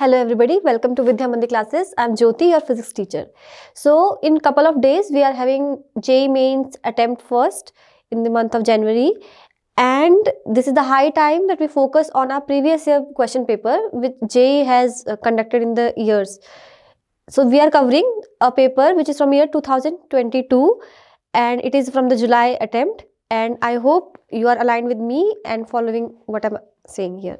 Hello everybody, welcome to Vidya Mandi classes. I'm Jyoti, your physics teacher. So in couple of days, we are having J mains attempt first in the month of January. And this is the high time that we focus on our previous year question paper which J has uh, conducted in the years. So we are covering a paper which is from year 2022 and it is from the July attempt. And I hope you are aligned with me and following what I'm saying here.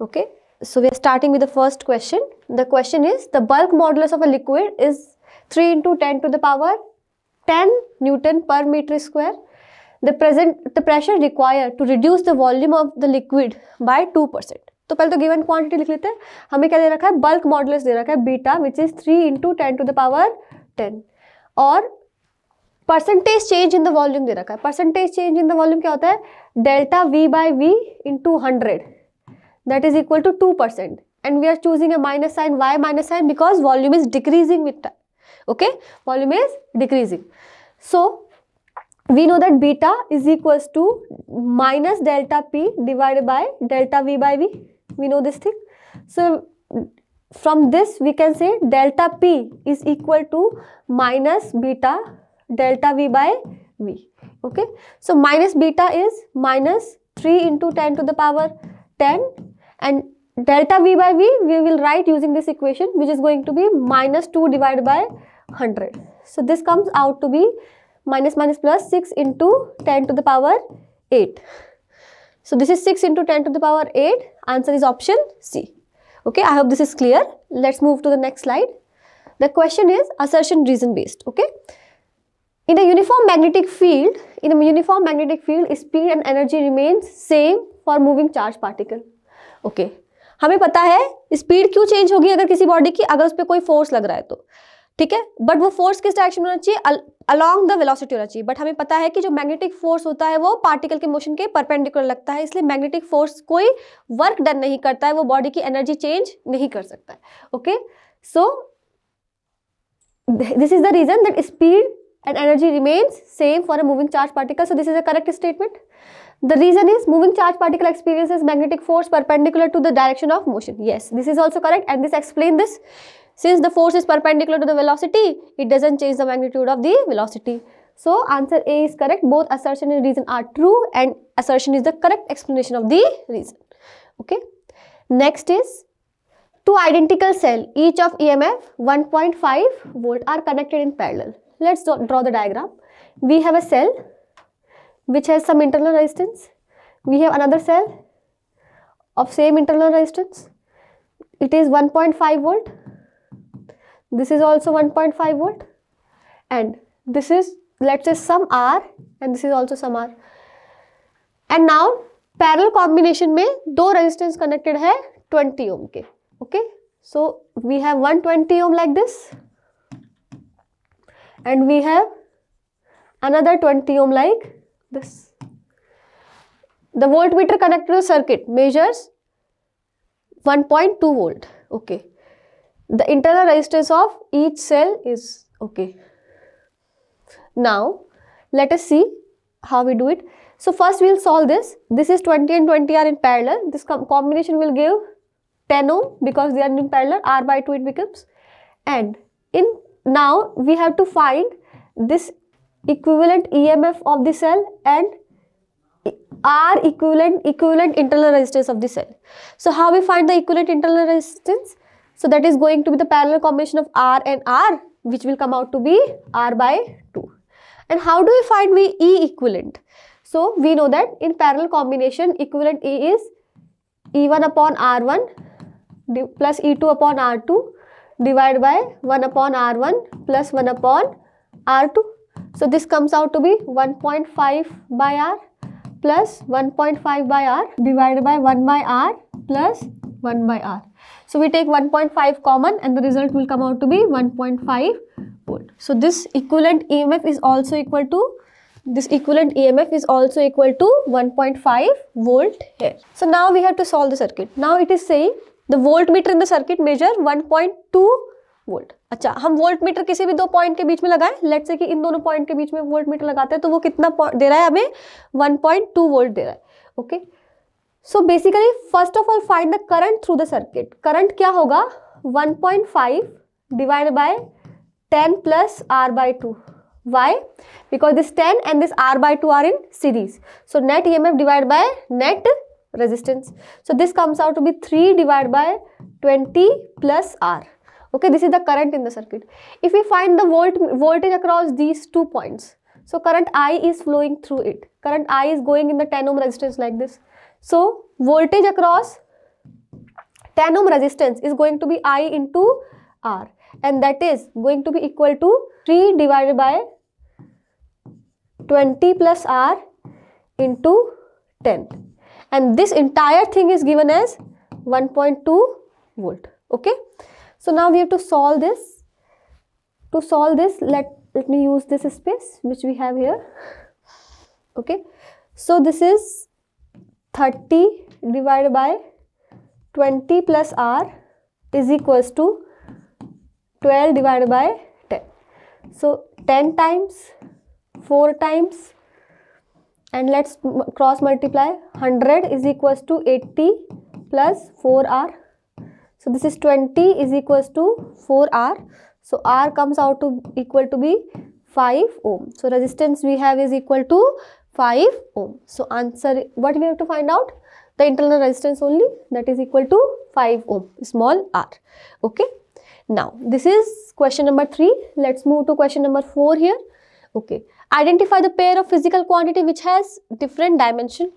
Okay. so we are starting with the first question. The question is the bulk modulus of a liquid is 3 into 10 to the power 10 Newton per meter square. The present the pressure required to reduce the volume of the liquid by 2%. तो पहले तो given quantity लिख लेते हैं हमें क्या दे रखा है बल्क मॉडल्स दे रखा है beta which is three into ten to the power ten और percentage change in the volume दे रखा है percentage change in the volume क्या होता है delta V by V into hundred that is equal to 2% and we are choosing a minus sign why minus sign because volume is decreasing with time okay volume is decreasing so we know that beta is equals to minus delta p divided by delta v by v we know this thing so from this we can say delta p is equal to minus beta delta v by v okay so minus beta is minus 3 into 10 to the power 10 and delta V by V we will write using this equation which is going to be minus 2 divided by 100. So this comes out to be minus minus plus 6 into 10 to the power 8. So this is 6 into 10 to the power 8. Answer is option C. Okay, I hope this is clear. Let's move to the next slide. The question is assertion reason based. Okay. In a uniform magnetic field, in a uniform magnetic field, speed and energy remains same for moving charged particle. Okay हमें पता है speed क्यों change होगी अगर किसी body की अगर उस पर कोई फोर्स लग रहा है तो ठीक है बट वो फोर्स किस डायरेक्शन में होना चाहिए अलॉन्ग द वेलोसिटी होना चाहिए बट हमें पता है कि जो मैग्नेटिक फोर्स होता है वो पार्टिकल के मोशन के परपेंडिकुलर लगता है इसलिए मैग्नेटिक फोर्स कोई वर्क डन नहीं करता है वो बॉडी की एनर्जी चेंज नहीं कर सकता है okay so this is the reason that speed and energy remains same for a moving charge particle so this is a correct statement The reason is moving charge particle experiences magnetic force perpendicular to the direction of motion. Yes, this is also correct and this explain this. Since the force is perpendicular to the velocity, it doesn't change the magnitude of the velocity. So answer A is correct. Both assertion and reason are true and assertion is the correct explanation of the reason. Okay. Next is two identical cell, each of EMF 1.5 volt are connected in parallel. Let's draw the diagram. We have a cell which has some internal resistance. We have another cell of same internal resistance. It is 1.5 volt. This is also 1.5 volt. And this is let's say some R and this is also some R. And now parallel combination में two resistance connected है 20 ohm. के Okay? So, we have 120 ohm like this, and we have another 20 ohm like this. The voltmeter connected circuit measures 1.2 volt. Okay. The internal resistance of each cell is okay. Now, let us see how we do it. So, first we will solve this. This is 20 and 20 are in parallel. This com combination will give 10 ohm because they are in parallel. R by 2 it becomes. And in now we have to find this equivalent EMF of the cell and R equivalent equivalent internal resistance of the cell. So how we find the equivalent internal resistance? So that is going to be the parallel combination of R and R which will come out to be R by 2. And how do we find we E equivalent? So we know that in parallel combination equivalent E is E1 upon R1 plus E2 upon R2 divided by 1 upon R1 plus 1 upon R2. So this comes out to be 1.5 by r plus 1.5 by r divided by 1 by r plus 1 by r. So we take 1.5 common and the result will come out to be 1.5 volt. So this equivalent EMF is also equal to this equivalent EMF is also equal to 1.5 volt here. So now we have to solve the circuit. Now it is saying the voltmeter in the circuit measure 1.2 volt. अच्छा हम volt meter किसी भी दो point के बीच में लगाए late say कि इन दोनों पॉइंट के बीच में वोल्ट मीटर लगाते हैं तो वो कितना दे रहा है हमें 1.2 वोल्ट दे रहा है okay so basically first of all find the current through the circuit current क्या होगा 1.5 divide by 10 plus R by two this ten and 10 R by two R in series so net E M F divide by net resistance so this comes out to be three divide by twenty plus R okay this is the current in the circuit if we find the volt voltage across these two points so current i is flowing through it current i is going in the 10 ohm resistance like this so voltage across 10 ohm resistance is going to be i into r and that is going to be equal to 3 divided by 20 plus r into 10 and this entire thing is given as 1.2 volt okay so now we have to solve this. To solve this, let, let me use this space which we have here. Okay. So this is 30 divided by 20 plus r is equals to 12 divided by 10. So 10 times, 4 times and let's cross multiply 100 is equals to 80 plus 4r so this is 20 is equals to 4R. So R comes out to equal to be 5 ohm. So resistance we have is equal to 5 ohm. So answer what we have to find out? The internal resistance only that is equal to 5 ohm small r. Okay. Now this is question number 3. Let's move to question number 4 here. Okay. Identify the pair of physical quantity which has different dimension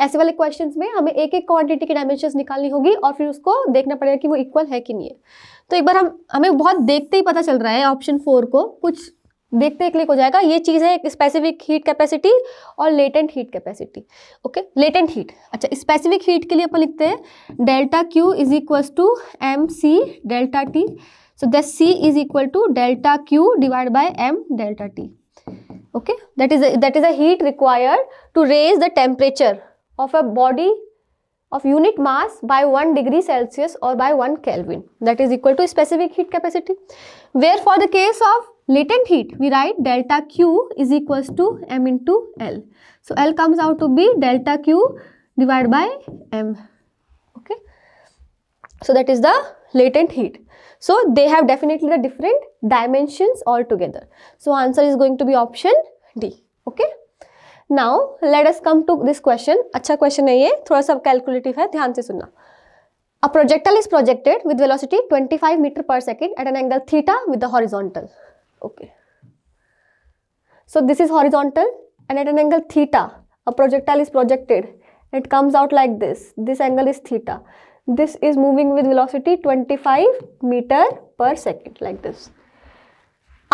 ऐसे वाले question में हमें एक एक quantity की dimension निकालनी होगी और फिर उसको देखना पड़ेगा कि वो इक्वल है कि नहीं है तो एक बार हम हमें बहुत देखते ही पता चल रहा है ऑप्शन फोर को कुछ देखते ही क्लिक हो जाएगा ये चीज़ है एक स्पेसिफिक हीट कैपेसिटी और latent heat capacity okay latent heat अच्छा स्पेसिफिक हीट के लिए अपन लिखते हैं delta Q is equal to M C delta T so that C is equal to delta Q divide by M delta T okay that is that is a heat required to raise the temperature of a body of unit mass by 1 degree Celsius or by 1 Kelvin that is equal to specific heat capacity where for the case of latent heat we write delta Q is equals to M into L. So L comes out to be delta Q divided by M okay. So that is the latent heat. So they have definitely the different dimensions altogether. So answer is going to be option D okay. Now let's come to this question अच्छा question है ये थोड़ा सा calculative है ध्यान से सुनना a projectile is projected with velocity 25 metre per second at an angle theta with the horizontal okay so this is horizontal and at an angle theta a projectile is projected it comes out like this this angle is theta this is moving with velocity twenty five metre per second like this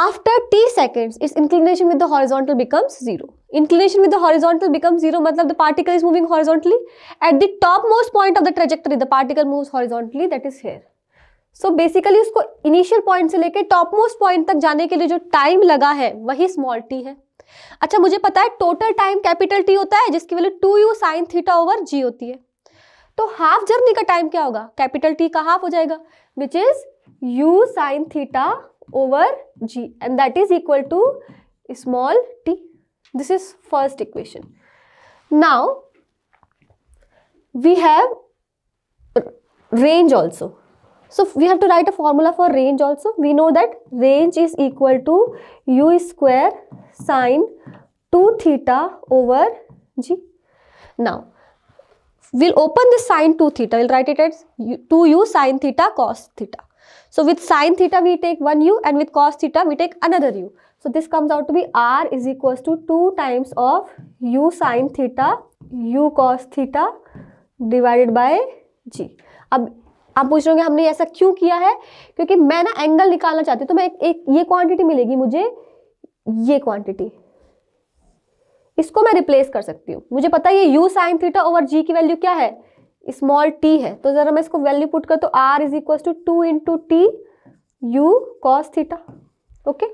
after T seconds its inclination with the horizontal becomes zero inclination with the horizontal becomes zero मतलब the particle is moving horizontally at the top most point of the trajectory the particle moves horizontally that is here so basically उसको initial point से लेकर top most point तक जाने के लिए जो time लगा है वही स्मॉल टी है अच्छा मुझे पता है टोटल टाइम कैपिटल टी होता है जिसकी value two U sine theta over G होती है तो हाफ जर्नी का टाइम क्या होगा कैपिटल टी का हाफ हो जाएगा which is U sine theta over G and that is equal to small t. This is first equation. Now, we have range also. So, we have to write a formula for range also. We know that range is equal to u square sine 2 theta over g. Now, we'll open the sine 2 theta. We'll write it as 2u sine theta cos theta. So with sine theta we take one u and with cos theta we take another u. So this comes out to be r is equals to 2 times of u sine theta u cos theta divided by g. अब आप पूछ रहे होंगे हमने ऐसा क्यों किया है क्योंकि मैं ना एंगल निकालना चाहती हूँ तो मैं एक, ये क्वांटिटी मिलेगी मुझे ये क्वांटिटी इसको मैं रिप्लेस कर सकती हूँ मुझे पता है ये u sin theta over g की वैल्यू क्या है स्मॉल टी है तो ज़रा मैं इसको वैल्यू पुट कर तो R is equal to two into T U cos theta okay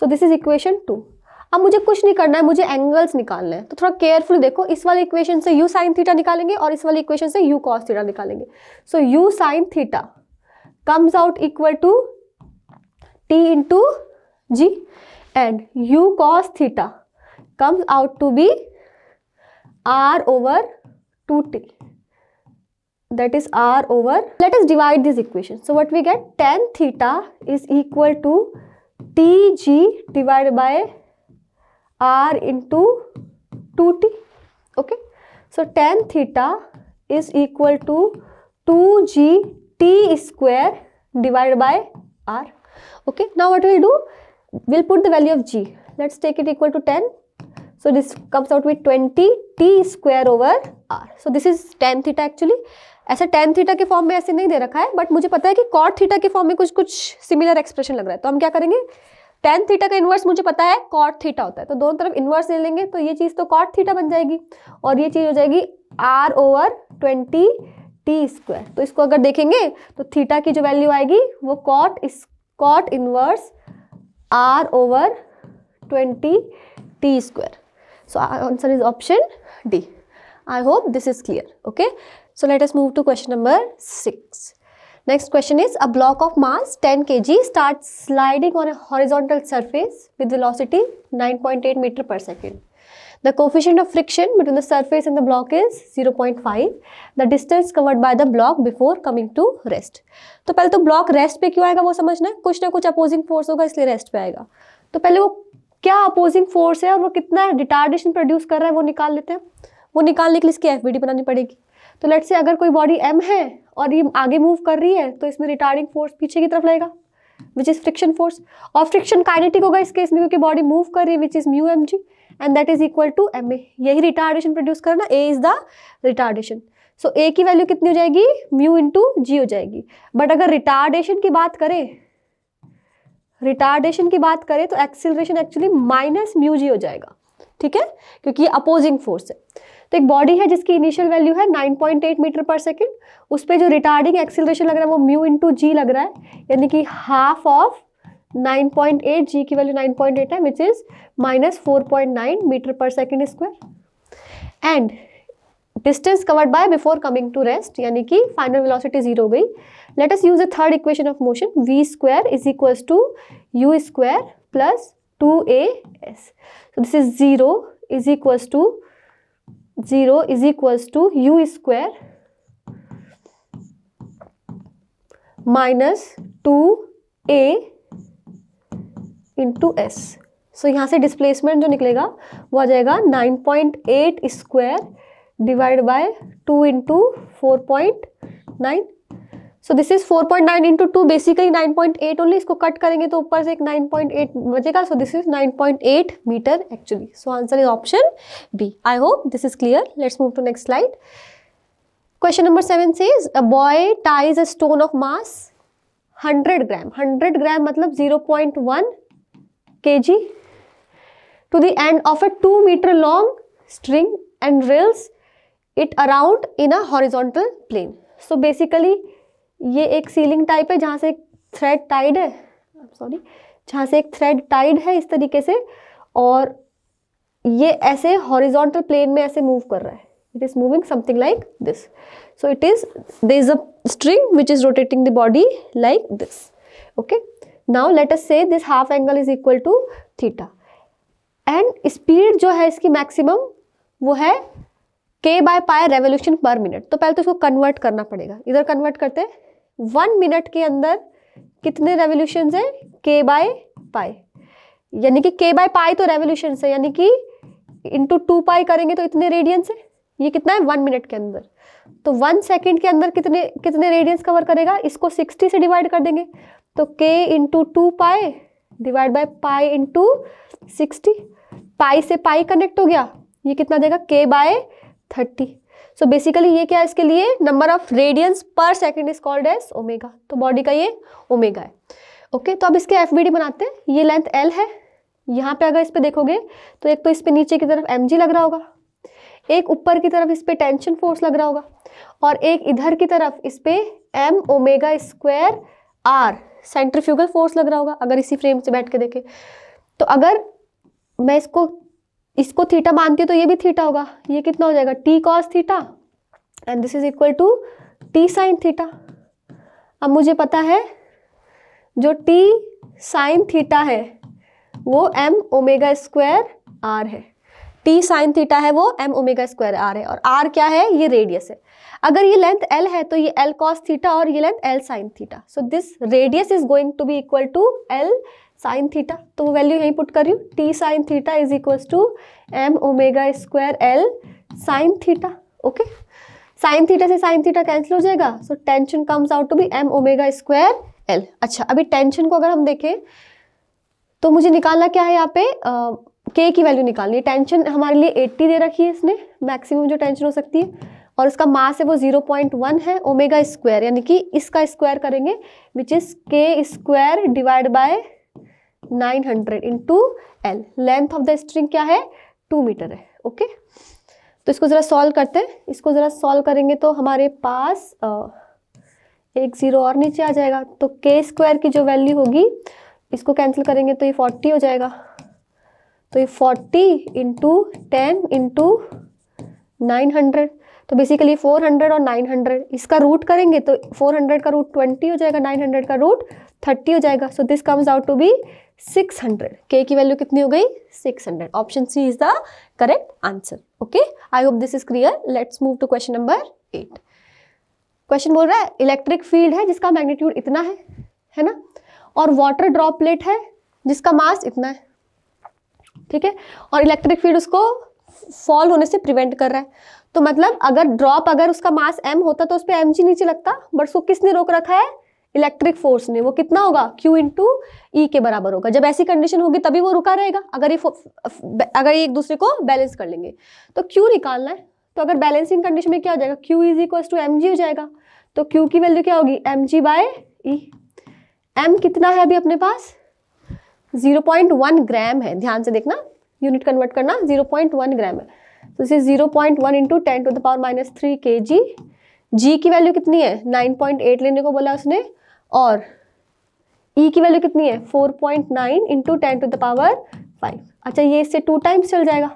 so this is equation two अब मुझे कुछ नहीं करना है मुझे एंगल्स निकालने हैं तो थोड़ा केयरफुल देखो इस वाले इक्वेशन से यू साइन थीटा निकालेंगे और इस वाले इक्वेशन से यू कॉस थीटा निकालेंगे so U sine theta comes out equal to T into G and U cos theta comes out to be R over two T that is r over let us divide this equation so what we get tan theta is equal to tg divided by r into 2t okay so tan theta is equal to 2g t square divided by r okay now what we'll do we'll put the value of g let's take it equal to 10 so this comes out with 20 t square over r so this is tan theta actually ऐसा tan theta के form में ऐसे नहीं दे रखा है but मुझे पता है कि कॉट थीटा के फॉर्म में कुछ कुछ सिमिलर एक्सप्रेशन लग रहा है तो हम क्या करेंगे टेन थीटा का इन्वर्स मुझे पता है कॉट थीटा होता है तो दोनों तरफ इन्वर्स ले लेंगे तो ये चीज़ तो कॉट थीटा बन जाएगी और ये चीज़ हो जाएगी R over twenty T square तो इसको अगर देखेंगे तो थीटा की जो वैल्यू आएगी वो cot is cot inverse R over twenty T square so answer is option D I hope this is clear okay So let us move to question number 6. Next question is a block of mass 10 kg starts sliding on a horizontal surface with velocity 9.8 meter per second. The coefficient of friction between the surface and the block is 0.5. The distance covered by the block before coming to rest. तो पहले तो block rest पे क्यों आएगा वो समझना है कुछ ना कुछ अपोजिंग फोर्स होगा इसलिए रेस्ट पे आएगा तो पहले वो क्या अपोजिंग फोर्स है और वो कितना रिटार्डेशन प्रोड्यूस कर रहा है वो निकाल लेते हैं वो निकालने के लिए इसकी एफ बनानी पड़ेगी तो लेट से अगर कोई बॉडी एम है और ये आगे मूव कर रही है तो इसमें रिटार्डिंग फोर्स पीछे की तरफ लगेगा विच इज़ फ्रिक्शन फोर्स और फ्रिक्शन काइनेटिक होगा इस केस में क्योंकि बॉडी मूव कर रही है which is mu M G and that is equal to M A यही रिटार्डेशन प्रोड्यूस करना A is the retardation so A की वैल्यू कितनी हो जाएगी म्यू इंटू जी हो जाएगी बट अगर रिटार्डेशन की बात करें रिटार्डेशन की बात करें तो acceleration actually minus mu G हो जाएगा ठीक है क्योंकि ये अपोजिंग फोर्स है तो एक बॉडी है जिसकी इनिशियल वैल्यू है 9.8 मीटर पर सेकेंड उस पर जो रिटार्डिंग एक्सिलेशन लग रहा है वो म्यू इंटू जी लग रहा है यानी कि हाफ ऑफ 9.8 जी की वैल्यू 9.8 है which is minus four metre per second square and distance covered by before coming to rest यानी कि फाइनल वेलोसिटी जीरो गई let us use a third equation of motion V square is equals to U square plus two A S this is zero is equals to zero is equals to U square minus two A into S so यहाँ से displacement जो निकलेगा वो आ जाएगा nine point eight square divide by two into four point nine so this is 4.9 point into two basically 9.8 only इसको cut करेंगे तो ऊपर से एक 9.8 बचेगा so this is 9.8 metre actually so answer is option B I hope this is clear let's move to next slide question number seven says a boy ties a stone of mass 100 gram 100 gram मतलब 0.1 kg to the end of a 2 meter long string and rails it around in a horizontal plane so basically ये एक ceiling type है जहाँ से एक thread Tide है sorry जहाँ से एक थ्रेड टाइड है इस तरीके से और ये ऐसे हॉरिजॉन्टल प्लेन में ऐसे मूव कर रहा है it is moving something like this so it is there is a string which is rotating the body like this okay now let us say this half angle is equal to theta and speed जो है इसकी maximum वो है के by pi revolution पर minute तो पहले तो इसको कन्वर्ट करना पड़ेगा इधर कन्वर्ट करते हैं वन मिनट के अंदर कितने रेवोल्यूशन है के बाय पाई यानी कि के बाय पाई तो रेवोल्यूशन है यानी कि इंटू टू पाई करेंगे तो इतने रेडियंस है ये कितना है वन मिनट के अंदर तो वन सेकेंड के अंदर कितने कितने रेडियंस कवर करेगा इसको सिक्सटी से डिवाइड कर देंगे तो के into two pi divide by pi into sixty pi से पाई कनेक्ट हो गया ये कितना देगा के बाय थर्टी सो बेसिकली ये क्या है इसके लिए number of radians per second is called as omega तो बॉडी का ये ओमेगा है ओके okay, तो अब इसके एफ बनाते हैं ये लेंथ एल है यहाँ पे अगर इस पर देखोगे तो एक तो इस पर नीचे की तरफ एम लग रहा होगा एक ऊपर की तरफ इस पर टेंशन फोर्स लग रहा होगा और एक इधर की तरफ इस पर M omega square R centrifugal force लग रहा होगा अगर इसी फ्रेम से बैठ के देखें तो अगर मैं इसको इसको थीटा मानती है तो ये भी थीटा होगा ये कितना हो जाएगा T cos theta and this is equal to T sine theta अब मुझे पता है जो टी साइन थीटा है वो एम ओमेगा स्क्वायर आर है टी साइन थीटा है वो एम ओमेगा स्क्वायर आर है और आर क्या है ये रेडियस है अगर ये लेंथ एल है तो ये एल कॉस थीटा और ये length L sine theta so this radius is going to be equal to L sine theta तो वो वैल्यू यहीं पुट करी T sine theta is equal to M omega square L sine theta okay sine theta से sine theta cancel हो जाएगा so tension comes out to be M omega square L अच्छा अभी tension को अगर हम देखें तो मुझे निकालना क्या है यहाँ पे के की वैल्यू निकालनी है टेंशन हमारे लिए 80 दे रखी है इसने मैक्सिमम जो टेंशन हो सकती है और उसका मास है वो 0.1 है ओमेगा स्क्वायर यानी कि इसका स्क्वायर करेंगे which is K square divide by nine hundred into L length of the string क्या है टू मीटर है ओके तो इसको ज़रा सॉल्व करते हैं इसको ज़रा सॉल्व करेंगे तो हमारे पास एक ज़ीरो और नीचे आ जाएगा तो के स्क्वायर की जो वैल्यू होगी इसको कैंसिल करेंगे तो ये फोर्टी हो जाएगा तो ये forty into ten into nine hundred तो बेसिकली 400 और 900 इसका रूट करेंगे तो 400 का रूट 20 हो जाएगा 900 का रूट 30 हो जाएगा so this comes out to be 600 K की वैल्यू कितनी हो गई 600 option C is the correct answer okay I hope this is clear let's move to question number eight question बोल रहा है इलेक्ट्रिक फील्ड है जिसका मैग्नीट्यूड इतना है है ना और वाटर ड्रॉपलेट है जिसका मास इतना है ठीक है और इलेक्ट्रिक फील्ड उसको फॉल होने से प्रिवेंट कर रहा है तो मतलब अगर ड्रॉप अगर उसका मास एम होता तो उस पर एम जी नीचे लगता बट उसको किसने रोक रखा है इलेक्ट्रिक फोर्स ने वो कितना होगा q इंटू ई e के बराबर होगा जब ऐसी कंडीशन होगी तभी वो रुका रहेगा अगर ये अगर ये एक दूसरे को बैलेंस कर लेंगे तो q निकालना है तो अगर बैलेंसिंग कंडीशन में क्या हो जाएगा q is equal to M हो जाएगा तो q की वैल्यू क्या होगी M G by E M कितना है अभी अपने पास वन ग्राम है ध्यान से देखना यूनिट कन्वर्ट करना वन ग्राम है तो इसे 0.1 point one into ten to the power minus three K G जी की वैल्यू कितनी है 9.8 लेने को बोला उसने और ई e की वैल्यू कितनी है 4.9 point nine into ten to the power five अच्छा ये इससे टू टाइम्स चल जाएगा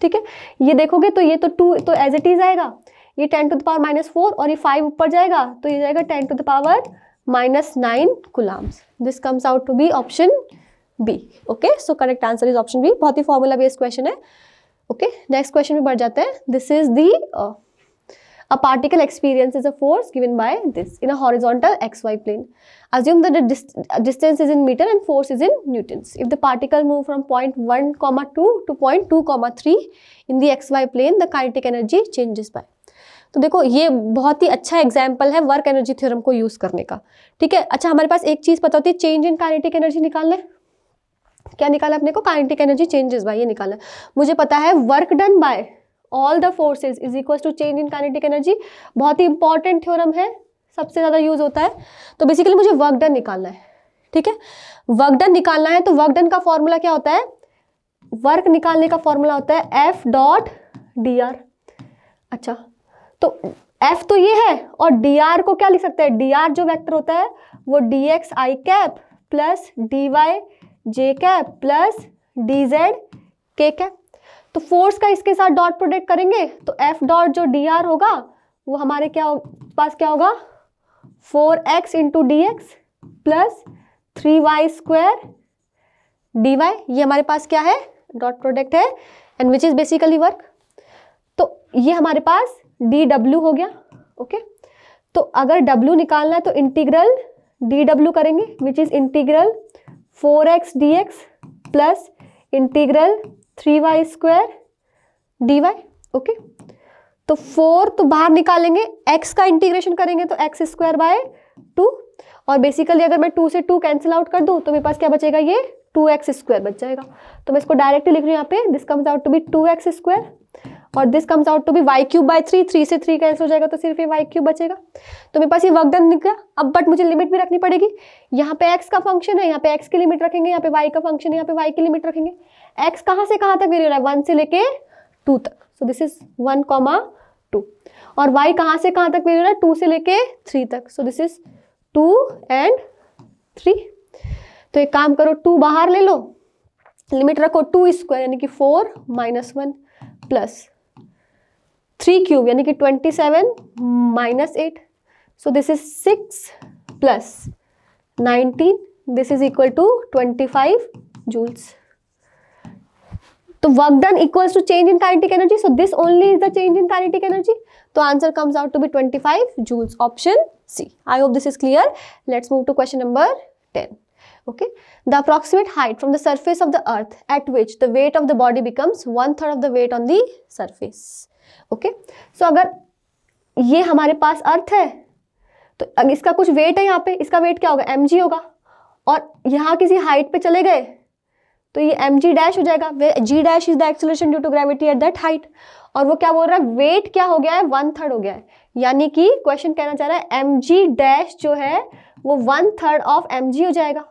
ठीक है ये देखोगे तो ये तो टू तो एज इट इज आएगा ये ten to the power minus four और ये फाइव ऊपर जाएगा तो ये जाएगा ten to the power minus nine coulombs this comes out to be option B okay so correct answer is option B बहुत ही फॉर्मूला बेस्ड क्वेश्चन है ओके नेक्स्ट क्वेश्चन में बढ़ जाते हैं this is the A particle experiences a force given by this in a horizontal xy plane. Assume that the dist distance is in meter and force is in newtons. If the particle move from point 1 comma 2 to point 2 comma 3 in the xy plane, the kinetic energy changes by. तो देखो ये बहुत ही अच्छा example है work energy theorem को use करने का ठीक है अच्छा हमारे पास एक चीज़ पता होती है चेंज इन काइनेटिक एनर्जी निकालना है क्या निकाला अपने को काइनेटिक एनर्जी चेंजेस बाय ये निकाला मुझे पता है work done by all the forces is equal to change in kinetic energy बहुत ही इंपॉर्टेंट थ्योरम है सबसे ज़्यादा यूज होता है तो बेसिकली मुझे वर्क डन निकालना है ठीक है वर्क डन निकालना है तो वर्क डन का फॉर्मूला क्या होता है वर्क निकालने का फॉर्मूला होता है एफ डॉट डी आर अच्छा तो एफ तो ये है और डी आर को क्या लिख सकते हैं डी आर जो वेक्टर होता है वो D X I cap plus D Y J cap plus D Z K cap तो फोर्स का इसके साथ डॉट प्रोडक्ट करेंगे तो एफ डॉट जो डी आर होगा वो हमारे क्या हो, पास क्या होगा four X into D X plus three Y square D Y ये हमारे पास क्या है डॉट प्रोडक्ट है and which is basically work तो ये हमारे पास डी डब्ल्यू हो गया ओके okay? तो अगर डब्ल्यू निकालना है तो इंटीग्रल डी डब्ल्यू करेंगे which is integral four X D X plus integral three Y square D Y okay तो फोर तो बाहर निकालेंगे एक्स का इंटीग्रेशन करेंगे तो एक्स स्क्वायर बाय टू और बेसिकली अगर मैं टू से टू कैंसिल आउट कर दूं तो मेरे पास क्या बचेगा ये टू एक्स स्क्वायर बच जाएगा तो मैं इसको डायरेक्टली लिख रही हूँ यहाँ पे this comes out to be two X square और this comes out to be Y cube by three three से थ्री कैंसिल हो जाएगा तो सिर्फ ये वाई क्यूब बचेगा तो मेरे पास ये वर्क डन निकला अब बट मुझे लिमिट भी रखनी पड़ेगी यहाँ पे एक्स का फंक्शन है यहाँ पे एक्स की लिमिट रखेंगे यहाँ पे वाई का फंक्शन है यहाँ पे वाई की लिमिट रखेंगे एक्स कहाँ से कहाँ तक वेरी हो रहा है वन से लेके टू तक so this is one comma two और वाई कहाँ से कहाँ तक वेरी हो रहा है टू से लेके थ्री तक so this is two and three तो एक काम करो टू बाहर ले लो लिमिट रखो टू स्क्वायर यानी कि four minus one plus three cube यानी कि twenty seven minus eight so this is six plus nineteen this is equal to twenty five joules तो work done equals to change in kinetic energy so this only is the change in kinetic energy तो answer comes out to be twenty five joules option C I hope this is clear let's move to question number ten okay the approximate height from the surface of the earth at which the weight of the body becomes one third of the weight on the surface okay so agar ye hamare paas earth hai to ab iska kuch weight hai yahan pe iska weight kya hoga mg hoga aur yahan kisi height pe chale gaye तो ये M G dash हो जाएगा G dash is the acceleration due to gravity at that height और वो क्या बोल रहा है वेट क्या हो गया है वन थर्ड हो गया है यानी कि क्वेश्चन कहना चाह रहा है एम जी डैश जो है वो one third of M G हो जाएगा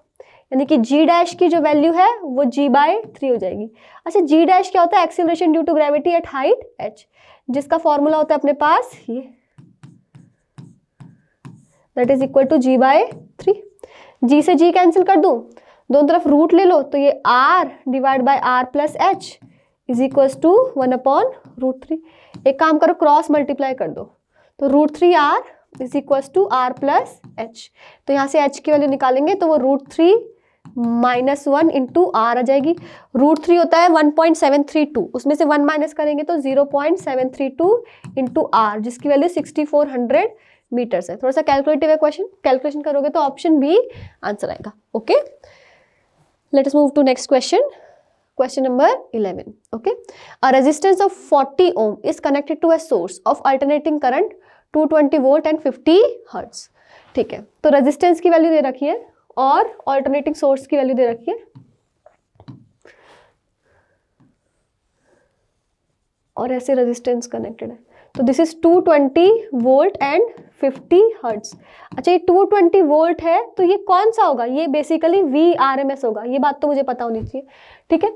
यानी कि जी डैश की जो वैल्यू है वो जी बाय थ्री हो जाएगी अच्छा जी डैश क्या होता है acceleration due to gravity at height H जिसका फॉर्मूला होता है अपने पास ये that is equal to G by three G से जी कैंसिल कर दूं दोनों तरफ रूट ले लो तो ये R divide by R plus H is equal to one upon root three एक काम करो क्रॉस मल्टीप्लाई कर दो तो root three R is equal to R plus H तो यहाँ से एच की वैल्यू निकालेंगे तो वो root three minus one into R आ जाएगी रूट थ्री होता है one point seven three two उसमें से वन माइनस करेंगे तो zero point seven three to into R जिसकी value sixty four hundred meters है थोड़ा सा कैलकुलेटिव है क्वेश्चन कैलकुलेशन करोगे तो ऑप्शन बी आंसर आएगा okay let us move to next question number eleven okay a resistance of forty ohm is connected to a source of alternating current two twenty volt and fifty hertz ठीक है तो resistance की value दे रखी है और alternating source की value दे रखी है और ऐसे रेजिस्टेंस कनेक्टेड है तो this is 220 volt and 50 hertz अच्छा ये 220 वोल्ट है तो ये कौन सा होगा ये basically V R M S होगा ये बात तो मुझे पता होनी चाहिए ठीक है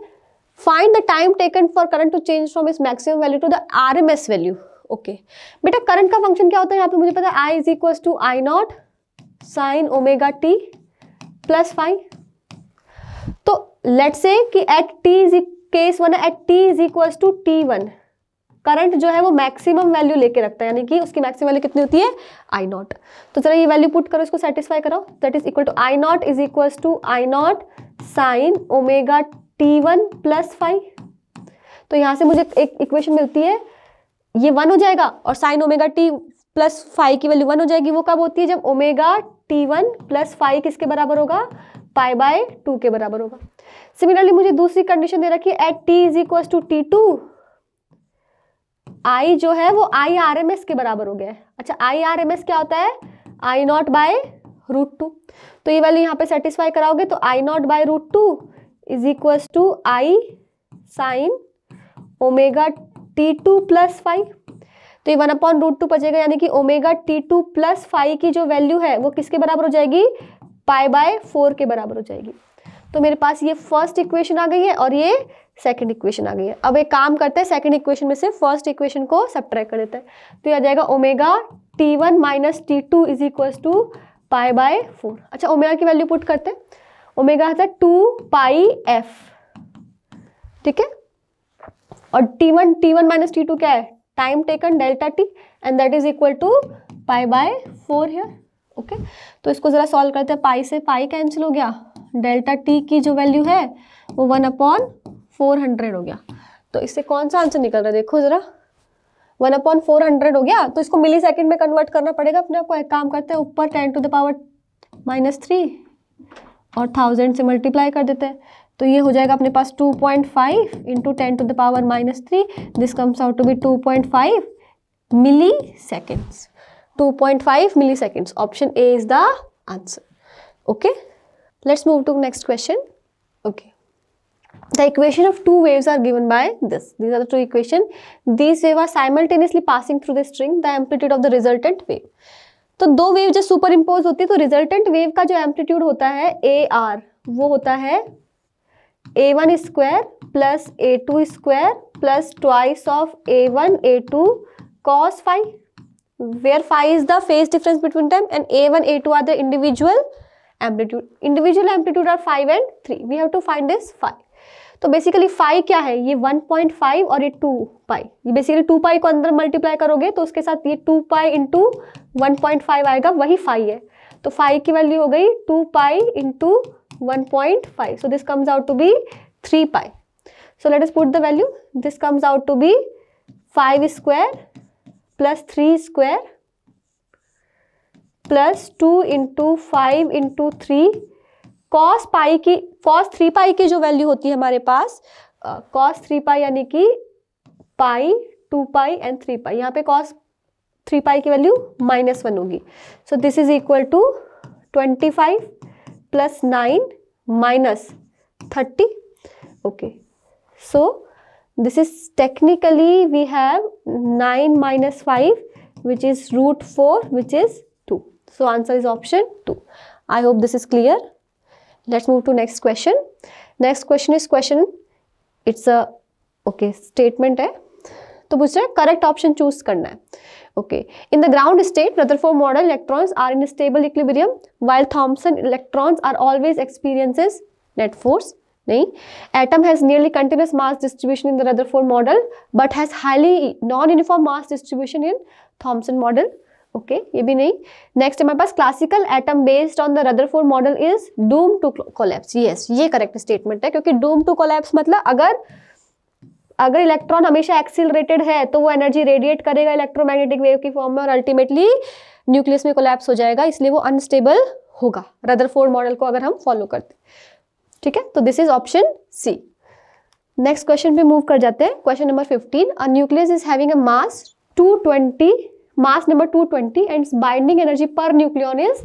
find the time taken for current to change from its maximum value to the R M S value okay बेटा करंट का फंक्शन क्या होता है यहाँ पे मुझे पता है I is equal to I not sine omega T plus phi तो लेट से कि at T is case one at T is equal to T one current जो है वो मैक्सिमम वैल्यू लेके रखता है यानी कि उसकी मैक्सिमम वैल्यू कितनी होती है आई नॉट तो चलो ये वैल्यू पुट करो इसको सेटिस्फाई करो that is equal to I not is equal to I not sine omega T one plus phi तो यहाँ से मुझे एक इक्वेशन मिलती है ये वन हो जाएगा और sine omega T plus phi की वैल्यू वन हो जाएगी वो कब होती है जब omega T one plus phi किसके बराबर होगा पाई बाय टू के बराबर होगा सिमिलरली मुझे दूसरी कंडीशन दे रखी है at T is equal to T two I जो है वो आई आर एम एस के बराबर हो गया है अच्छा आई आर एम एस क्या होता है I not by root two तो ये वाली यहाँ पे सेटिस्फाई कराओगे तो I not by root two is equal to I sine omega T two plus phi तो ये वन अपॉन रूट टू बचेगा यानी कि omega T two plus phi की जो वैल्यू है वो किसके बराबर हो जाएगी पाई बाय फोर के बराबर हो जाएगी तो मेरे पास ये फर्स्ट इक्वेशन आ गई है और ये सेकंड इक्वेशन आ गई है अब एक काम करते हैं सेकंड इक्वेशन में से फर्स्ट इक्वेशन को ट्रैक कर देते हैं तो ये आ जाएगा omega T one minus T two is equal to pi by four अच्छा ओमेगा की वैल्यू पुट करते हैं ओमेगा आता है टू पाई एफ ठीक है और T one T one minus T two क्या है time taken delta t and that is equal to pi by 4 here okay okay? तो इसको ज़रा सॉल्व करते हैं पाई से पाई कैंसिल हो गया डेल्टा टी की जो वैल्यू है वो वन अपॉन फोर हंड्रेड हो गया तो इससे कौन सा आंसर निकल रहा है देखो ज़रा वन अपॉन फोर हंड्रेड हो गया तो इसको मिली सेकेंड में कन्वर्ट करना पड़ेगा अपने आपको एक काम करते हैं ऊपर ten to the power minus three और थाउजेंड से मल्टीप्लाई कर देते हैं तो ये हो जाएगा अपने पास 2.5 point five into ten to the power minus three this comes out to be two point five milliseconds two point five milliseconds option A is the answer okay let's move to next question okay the equation of two waves are given by this this are the equation this wave are simultaneously passing through the string the amplitude of the resultant wave तो दो wave जब super impose होती है तो resultant wave का जो amplitude होता है ए आर वो होता है A one square plus A two square plus twice of A one A two cos phi where phi is the phase difference between them and A one A two are the individual amplitude individual amplitude are five and three we have to find this phi तो basically phi क्या है ये one point five और ये two पाई ये basically to पाई को अंदर multiply करोगे तो उसके साथ ये two pi into one point five आएगा वही फाइव है तो फाइव की वैल्यू हो गई two pi into 1.5 so this comes out to be 3 pi so let us put the value this comes out to be 5 square plus 3 square plus two into five into three cos pi की cos three pi की जो value होती है हमारे पास cos three pi यानी कि pi two pi and three pi यहाँ पे कॉस थ्री पाई की वैल्यू माइनस वन होगी so this is equal to twenty five plus nine minus thirty okay so this is technically we have nine minus five which is root four which is two so answer is option two I hope this is clear let's move to next question next question is question it's a okay statement है तो पूछ मुझे correct option choose करना है in the ground state Rutherford model electrons are in stable equilibrium while Thomson electrons are always experiences net force. नहीं atom has nearly continuous mass distribution in the Rutherford model but has highly non uniform mass distribution in Thomson model okay ये भी नहीं next हमारे पास classical atom based on the Rutherford model is doom to collapse yes ये correct statement है क्योंकि Doom to collapse मतलब अगर अगर इलेक्ट्रॉन हमेशा एक्सिलरेटेड है तो वो एनर्जी रेडिएट करेगा इलेक्ट्रोमैग्नेटिक वेव की फॉर्म में और अल्टीमेटली न्यूक्लियस में कोलैप्स हो जाएगा इसलिए वो अनस्टेबल होगा रदरफोर्ड मॉडल को अगर हम फॉलो करते ठीक है तो this is option C next question पे मूव कर जाते हैं question number fifteen a nucleus is having a mass twenty mass number twenty and binding energy per nucleon is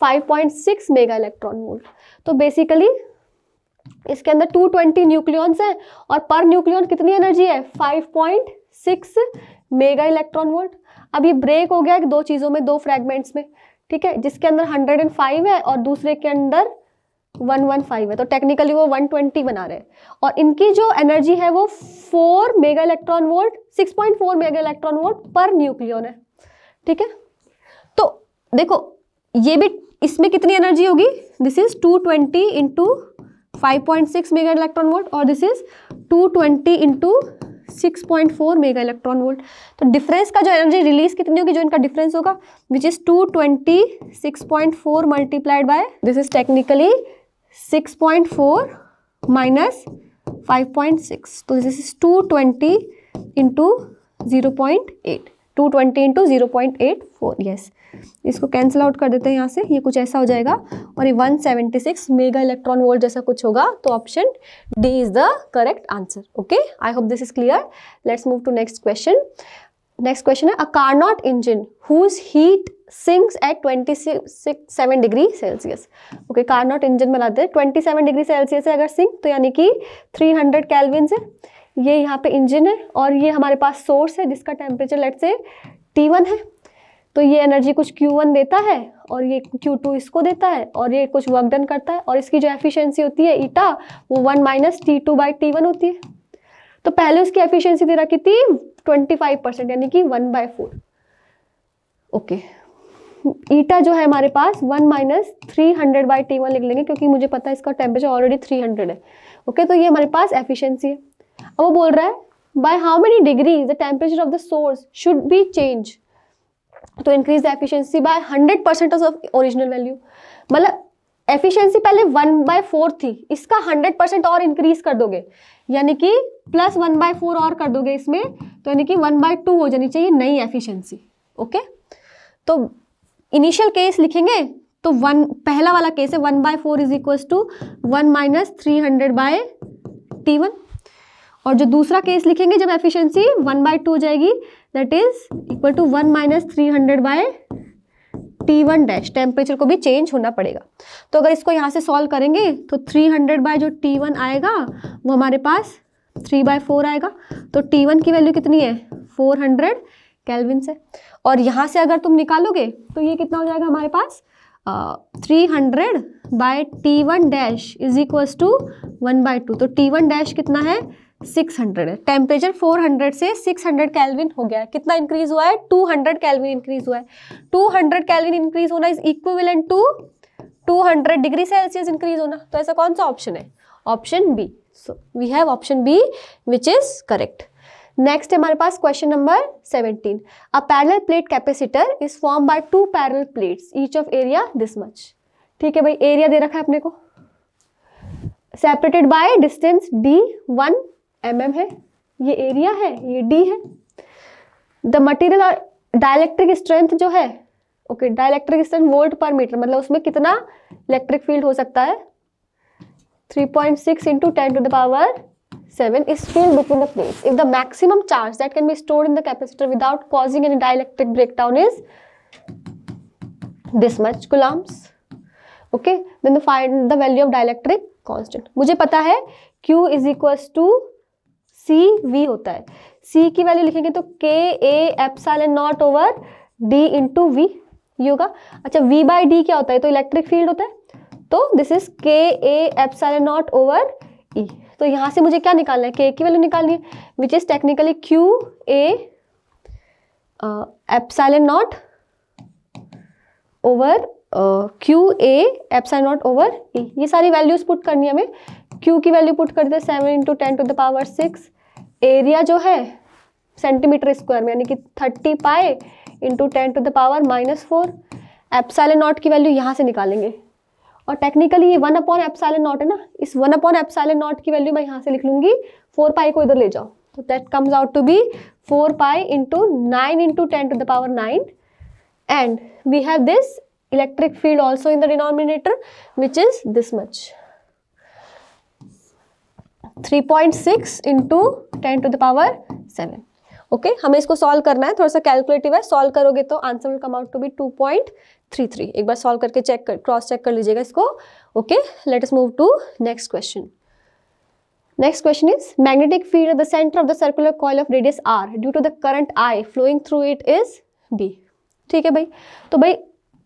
five point six mega electron volt तो basically इसके अंदर 220 nucleons हैं और पर न्यूक्लियॉन कितनी एनर्जी है 5.6 पॉइंट मेगा इलेक्ट्रॉन वोल्ट अब ये ब्रेक हो गया है दो चीज़ों में दो फ्रेगमेंट्स में ठीक है जिसके अंदर 105 है और दूसरे के अंदर 115 है तो टेक्निकली वो 120 बना रहे हैं और इनकी जो एनर्जी है वो 4 mega electron volt 6.4 mega electron volt per nucleon है ठीक है तो देखो ये भी इसमें कितनी एनर्जी होगी this is 220 twenty into 5.6 mega electron volt और this is 220 twenty into six point four mega electron volt तो डिफरेंस का जो एनर्जी रिलीज कितनी होगी जो इनका डिफरेंस होगा which is two twenty six point four multiplied by this is technically six point four minus five point six तो this is two twenty into zero point eight two twenty into zero point eight four yes इसको cancel out कर देते हैं यहाँ से ये कुछ ऐसा हो जाएगा और ये 176 मेगा इलेक्ट्रॉन वोल्ट जैसा कुछ होगा तो option D is the correct answer okay I hope this is clear let's move to next question next question है a Carnot engine whose heat sinks at twenty six seven degree Celsius okay Carnot engine बनाते हैं twenty seven degree Celsius है अगर sink तो यानी कि three hundred kelvin से ये यहाँ पे इंजन है और ये हमारे पास सोर्स है जिसका temperature let say T one है तो ये एनर्जी कुछ Q1 देता है और ये Q2 इसको देता है और ये कुछ वर्क डन करता है और इसकी जो एफिशिएंसी होती है ईटा वो one minus T two by T one होती है तो पहले उसकी एफिशिएंसी दे रखी थी ट्वेंटी फाइव परसेंट यानी कि one by four okay eta जो है हमारे पास one minus three hundred by T one लिख लेंगे क्योंकि मुझे पता है इसका टेम्परेचर ऑलरेडी थ्री हंड्रेड है ओके तो ये हमारे पास एफिशियंसी है अब वो बोल रहा है by how many degrees the temperature of the source should be change to increase the efficiency by 100 percent of original value मतलब एफिशिएंसी पहले वन बाय फोर थी इसका हंड्रेड परसेंट और इंक्रीज कर दोगे यानी कि प्लस वन बाय फोर और कर दोगे इसमें तो यानी कि वन बाय टू हो जानी चाहिए नई एफिशिएंसी ओके तो इनिशियल केस लिखेंगे तो वन पहला वाला केस है one by four is equal to one minus three hundred by T one और जो दूसरा केस लिखेंगे जब एफिशिएंसी वन बाई टू हो जाएगी that is equal to one minus three hundred by T one dash temperature को भी change होना पड़ेगा तो अगर इसको यहाँ से सॉल्व करेंगे तो थ्री हंड्रेड बाय जो टी वन आएगा वो हमारे पास थ्री बाय फोर आएगा तो टी वन की वैल्यू कितनी है फोर हंड्रेड कैलविन से और यहाँ से अगर तुम निकालोगे तो ये कितना हो जाएगा हमारे पास three hundred by T one dash is equal to one by two तो टी वन डैश कितना है 600 है टेम्परेचर 400 से 600 कैलविन हो गया है कितना इंक्रीज हुआ है 200 कैलविन इंक्रीज हुआ है 200 कैलविन इंक्रीज होना is equivalent to 200 degree Celsius increase होना तो ऐसा कौन सा ऑप्शन है option B so we have option B which is correct next हमारे पास question number 17 a parallel plate capacitor is form by two parallel plates each of area this much ठीक है भाई एरिया दे रखा है अपने को separated by distance D one M mm है ये एरिया है ये डी है द मटीरियल और डायलैक्ट्रिक स्ट्रेंथ जो है okay dielectric strength volt per metre मतलब उसमें कितना इलेक्ट्रिक फील्ड हो सकता है 3.6 point six into ten to the power seven is field between the place if the maximum charge that can be store in the capacitor without causing an dielectric break down is this much coulombs okay then the find the value of dielectric constant मुझे पता है Q is equal to C V होता है C की value लिखेंगे तो K A epsilon naught over D into V ये होगा अच्छा वी बाई डी क्या होता है तो इलेक्ट्रिक फील्ड होता है तो this is K A and naught over E तो यहाँ से मुझे क्या निकालना है के की वैल्यू निकालनी है which is technically Q A epsilon naught over Q A epsilon naught over E ये सारी वैल्यूज पुट करनी है हमें क्यू की वैल्यू पुट करते हैं seven into ten to the power six area जो है सेंटीमीटर स्क्वायर में यानी कि thirty pi into ten to the power minus four epsilon naught की वैल्यू यहाँ से निकालेंगे और टेक्निकली ये वन अपॉन एप्साइल नॉट है ना इस वन अपॉन एप्साइल नॉट की वैल्यू मैं यहाँ से लिख लूँगी फोर पाए को इधर ले जाओ तो that comes out to be four pi into nine into ten to the power nine and we have this electric field also in the denominator which is this much three point six into ten to the power seven okay हमें इसको solve करना है थोड़ा सा calculative है solve करोगे तो answer will come out to be three एक बार सॉल्व करके चेक कर क्रॉस चेक कर लीजिएगा इसको okay let us move to next question next question is magnetic field at the centre of the circular coil of radius R due to the current I flowing through it is B ठीक है भाई तो भाई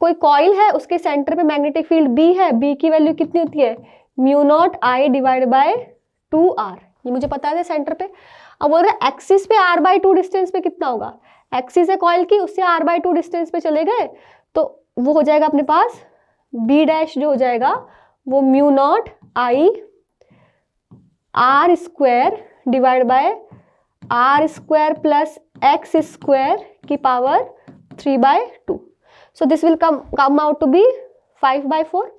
कोई coil है उसके centre पे magnetic field B है बी की वैल्यू कितनी होती है mu naught I divide by two R ये मुझे पता है सेंटर पे अब बोल रहे एक्सिस पे आर बाई टू डिस्टेंस पे कितना होगा एक्सिस है कॉयल की उससे आर बाई टू डिस्टेंस पे चले गए तो वो हो जाएगा अपने पास बी डैश जो हो जाएगा वो mu naught I R square divide by R square plus X square की power three by two so this will come come out to be five by four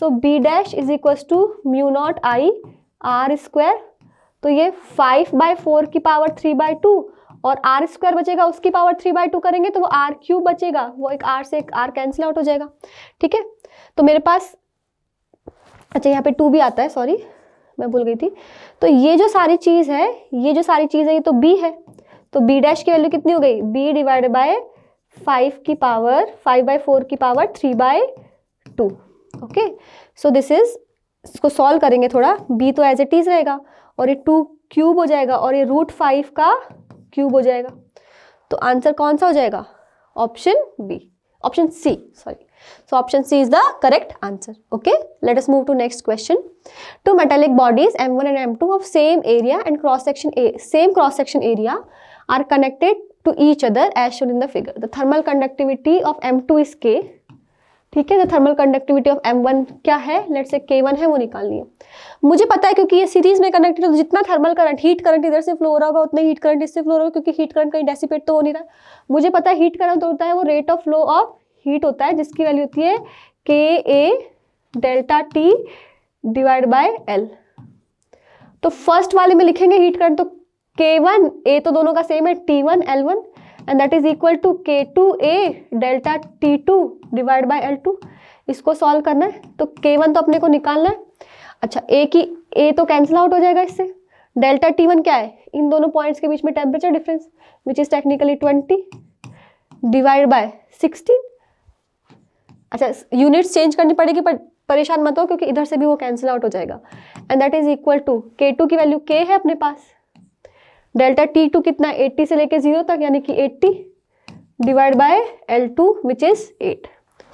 so B dash is equal to mu naught I R square तो ये five by four की power three by two और R square बचेगा उसकी power three by to करेंगे तो वो are cube बचेगा वो एक आर से एक आर कैंसिल आउट हो जाएगा ठीक है तो मेरे पास अच्छा यहाँ पे टू भी आता है सॉरी मैं भूल गई थी तो ये जो सारी चीज़ है ये जो सारी चीज़ है ये तो बी है तो बी डैश की वैल्यू कितनी हो गई बी डिवाइड बाय फाइव की पावर फाइव बाय फोर की power three by two okay so this is इसको सॉल्व करेंगे थोड़ा बी तो एज एट इज रहेगा और ये टू क्यूब हो जाएगा और ये रूट फाइव का क्यूब हो जाएगा तो आंसर कौन सा हो जाएगा option B option C sorry so option C is the correct answer okay let us move to next question two metallic bodies M one and M two of same area and cross section A same cross section area are connected to each other as shown in the figure the thermal conductivity of M two is K ठीक है तो thermal conductivity of M one क्या है late से के one है वो निकालनी है मुझे पता है क्योंकि ये सीरीज में कनेक्टेड है तो जितना थर्मल करंट हीट करंट इधर से फ्लो हो रहा होगा उतना हीट करंट इससे फ्लो होगा क्योंकि हीट करंट कहीं डेसिपेट तो हो नहीं रहा मुझे पता है हीट करंट तो होता है वो rate of flow of heat होता है जिसकी वैल्यू होती है K A delta T divide by L तो फर्स्ट वाले में लिखेंगे हीट करंट तो के वन ए तो दोनों का सेम है T one L one and that is equal to K two A delta T two divide by L two इसको सॉल्व करना है तो के वन तो अपने को निकालना है अच्छा ए की ए तो कैंसिल आउट हो जाएगा इससे डेल्टा टी वन क्या है इन दोनों पॉइंट्स के बीच में temperature difference which is technically twenty divide by sixteen अच्छा यूनिट्स चेंज करनी पड़ेगी पर परेशान मत हो क्योंकि इधर से भी वो कैंसिल आउट हो जाएगा and that is equal to K two की वैल्यू के है अपने पास डेल्टा टी टू कितना 80 से लेके जीरो तक यानी कि 80 divide by L two which is eight